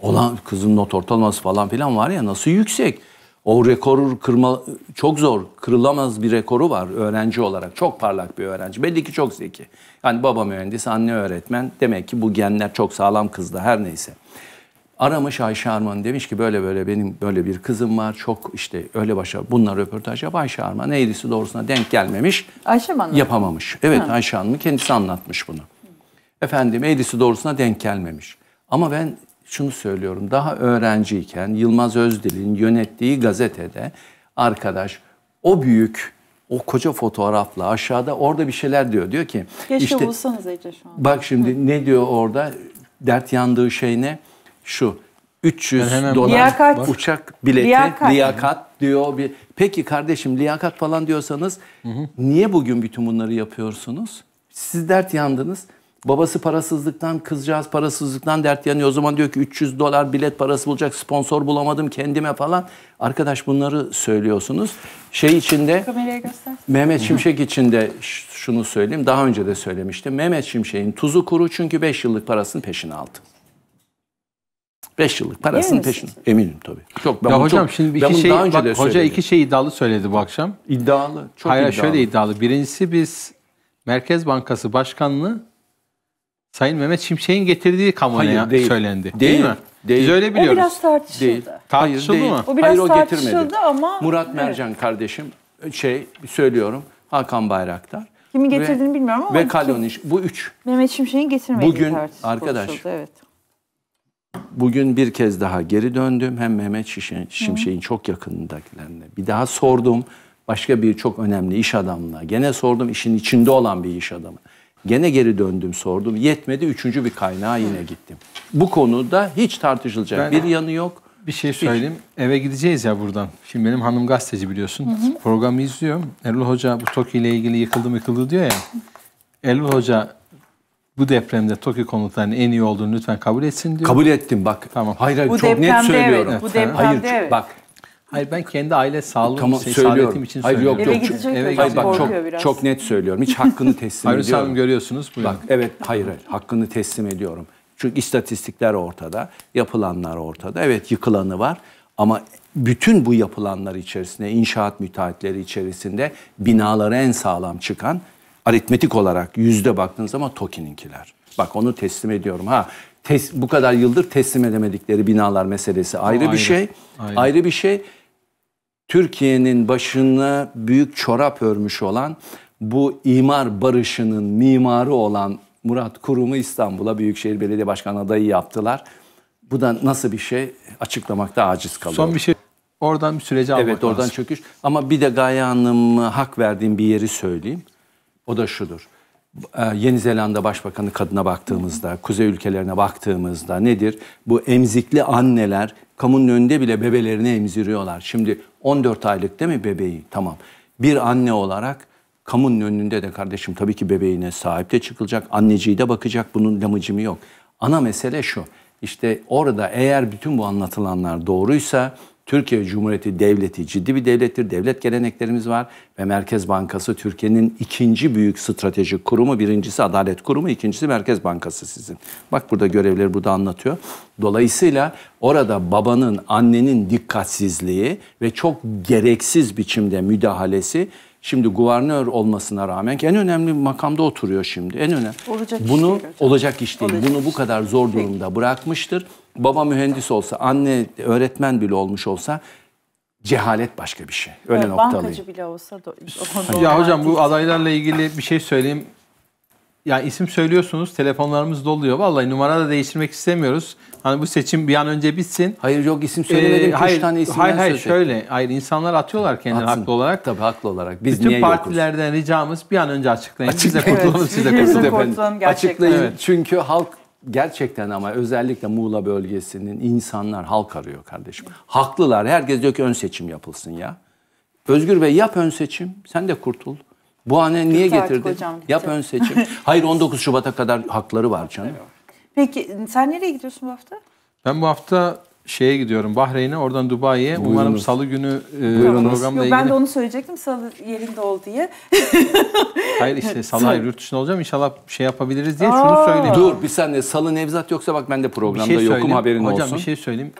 Olan kızın not ortalaması falan filan var ya nasıl yüksek. O rekoru kırma çok zor, kırılamaz bir rekoru var öğrenci olarak. Çok parlak bir öğrenci. Belli ki çok zeki. Yani baba mühendis, anne öğretmen. Demek ki bu genler çok sağlam kızdı. her neyse. Aramış Ayşe Arman demiş ki böyle böyle benim böyle bir kızım var. Çok işte öyle başa bunlar röportaj yap Ayşe Arman. Eğrisi doğrusuna denk gelmemiş. Ayşe Hanım. Yapamamış. Evet ha. Ayşe Hanım'ın kendisi anlatmış bunu. Efendim eğrisi doğrusuna denk gelmemiş. Ama ben şunu söylüyorum. Daha öğrenciyken Yılmaz Özdil'in yönettiği gazetede arkadaş o büyük o koca fotoğrafla aşağıda orada bir şeyler diyor. Diyor ki Keşke işte, bulsanız Ece şu an. Bak şimdi ne diyor orada? Dert yandığı şey ne? Şu 300 yani dolar liyakat. uçak bileti, liyakat, liyakat diyor. Bir, peki kardeşim liyakat falan diyorsanız hı hı. niye bugün bütün bunları yapıyorsunuz? Siz dert yandınız. Babası parasızlıktan, kızcağız parasızlıktan dert yanıyor. O zaman diyor ki 300 dolar bilet parası bulacak, sponsor bulamadım kendime falan. Arkadaş bunları söylüyorsunuz. Şey içinde Mehmet Şimşek içinde şunu söyleyeyim. Daha önce de söylemiştim. Mehmet Şimşek'in tuzu kuru çünkü 5 yıllık parasını peşine aldı. 5 yıllık parasının peşinde. Eminim tabii. Çok ben ya hocam çok, şimdi iki şey daha önce bak, de hoca iki şey iddialı söyledi bu akşam. İddialı. Çok Hayır, iddialı. şöyle iddialı. Birincisi biz Merkez Bankası Başkanlığı Sayın Mehmet Şimşek'in getirdiği kamuoyuna Hayır, değil. söylendi. Değil, değil mi? Değil. Biz öyle biliyoruz. O biraz tartışıldı. Değil. Tartışıldı Hayır, değil. mı? O biraz Hayır, o tartışıldı getirmedi. ama... Murat evet. Mercan kardeşim şey söylüyorum Hakan Bayraktar. Kimi getirdiğini ve, bilmiyorum ama... Ve Kaloniş. Bu üç. Mehmet Şimşek'in getirmediği Bugün arkadaş evet. Bugün bir kez daha geri döndüm. Hem Mehmet Şimşek'in çok yakınındakilerine bir daha sordum. Başka bir çok önemli iş adamına. Gene sordum işin içinde olan bir iş adamı. Gene geri döndüm sordum. Yetmedi üçüncü bir kaynağa yine gittim. Bu konuda hiç tartışılacak ben, bir yanı yok. Bir şey söyleyeyim. Hiç. Eve gideceğiz ya buradan. Şimdi benim hanım gazeteci biliyorsun. Hı hı. Programı izliyorum. Erol Hoca bu TOKİ ile ilgili yıkıldı yıkıldı diyor ya. Erol Hoca bu depremde TOKİ konutlarının en iyi olduğunu lütfen kabul etsin diyor. Kabul ettim bak. Tamam. Hayır, hayır bu çok net söylüyorum. Evet, bu depremde Hayır, evet. bak Hayır ben kendi aile sağlığım, tamam, şey, söylüyorum. için Hayır, söylüyorum. Yok, yok, çok, eve gidecek hayır, bak, çok, biraz. çok net söylüyorum. Hiç hakkını teslim hayır, ediyorum. Hayır görüyorsunuz. Buyurun. Bak, evet hayır, hayır hakkını teslim ediyorum. Çünkü istatistikler ortada, yapılanlar ortada. Evet yıkılanı var ama bütün bu yapılanlar içerisinde, inşaat müteahhitleri içerisinde binaları en sağlam çıkan aritmetik olarak yüzde baktığınız zaman TOKİ'ninkiler. Bak onu teslim ediyorum. Ha tes, bu kadar yıldır teslim edemedikleri binalar meselesi ayrı, o bir ayrı. şey. Ayrı. ayrı bir şey. Türkiye'nin başına büyük çorap örmüş olan bu imar barışının mimarı olan Murat Kurum'u İstanbul'a Büyükşehir Belediye Başkanı adayı yaptılar. Bu da nasıl bir şey açıklamakta aciz kalıyor. Son bir şey oradan bir sürece almak Evet oradan lazım. çöküş ama bir de Gaye Hanım'a hak verdiğim bir yeri söyleyeyim. O da şudur. Ee, Yeni Zelanda Başbakanı kadına baktığımızda, kuzey ülkelerine baktığımızda nedir? Bu emzikli anneler kamunun önünde bile bebelerini emziriyorlar. Şimdi 14 aylık değil mi bebeği? Tamam. Bir anne olarak kamunun önünde de kardeşim tabii ki bebeğine sahip de çıkılacak. anneciği de bakacak. Bunun lamıcımı yok. Ana mesele şu. İşte orada eğer bütün bu anlatılanlar doğruysa Türkiye Cumhuriyeti Devleti ciddi bir devlettir. Devlet geleneklerimiz var ve Merkez Bankası Türkiye'nin ikinci büyük stratejik kurumu. Birincisi Adalet Kurumu, ikincisi Merkez Bankası sizin. Bak burada görevleri burada anlatıyor. Dolayısıyla orada babanın, annenin dikkatsizliği ve çok gereksiz biçimde müdahalesi Şimdi guvernör olmasına rağmen en önemli makamda oturuyor şimdi. En önemli. Olacak Bunu iş değil olacak iş değil. Olacak Bunu bu kadar zor durumda Peki. bırakmıştır baba mühendis olsa, anne öğretmen bile olmuş olsa cehalet başka bir şey. Öyle evet, noktalıyım. Bankacı bile olsa da, Ya hocam bu adaylarla ilgili bir şey söyleyeyim. Yani isim söylüyorsunuz, telefonlarımız doluyor. Vallahi numara da değiştirmek istemiyoruz. Hani bu seçim bir an önce bitsin. Hayır yok isim söylemedim. Ee, hayır, tane isimden hayır, hayır şöyle. Hayır insanlar atıyorlar kendini haklı olarak. Tabii haklı olarak. Biz Bütün niye partilerden yokuz? ricamız bir an önce açıklayın. açıklayın. Biz de kurtulalım, evet, siz de kurtulalım. Biz Açıklayın evet. çünkü halk gerçekten ama özellikle Muğla bölgesinin insanlar halk arıyor kardeşim. Haklılar. Herkes diyor ki ön seçim yapılsın ya. Özgür Bey yap ön seçim. Sen de kurtul. Bu anne niye Gitti getirdin? Hocam, Yap ön seçim. Hayır 19 Şubat'a kadar hakları var canım. Peki sen nereye gidiyorsun bu hafta? Ben bu hafta şeye gidiyorum Bahreyn'e oradan Dubai'ye. Umarım salı günü e, programla ilgili. Ben de onu söyleyecektim salı yerinde ol diye. hayır işte salı hayır yurt dışında olacağım. İnşallah şey yapabiliriz diye Aa. şunu söyleyeyim. Dur bir saniye salı Nevzat yoksa bak ben de programda şey yokum haberin Hocam, olsun. Hocam bir şey söyleyeyim.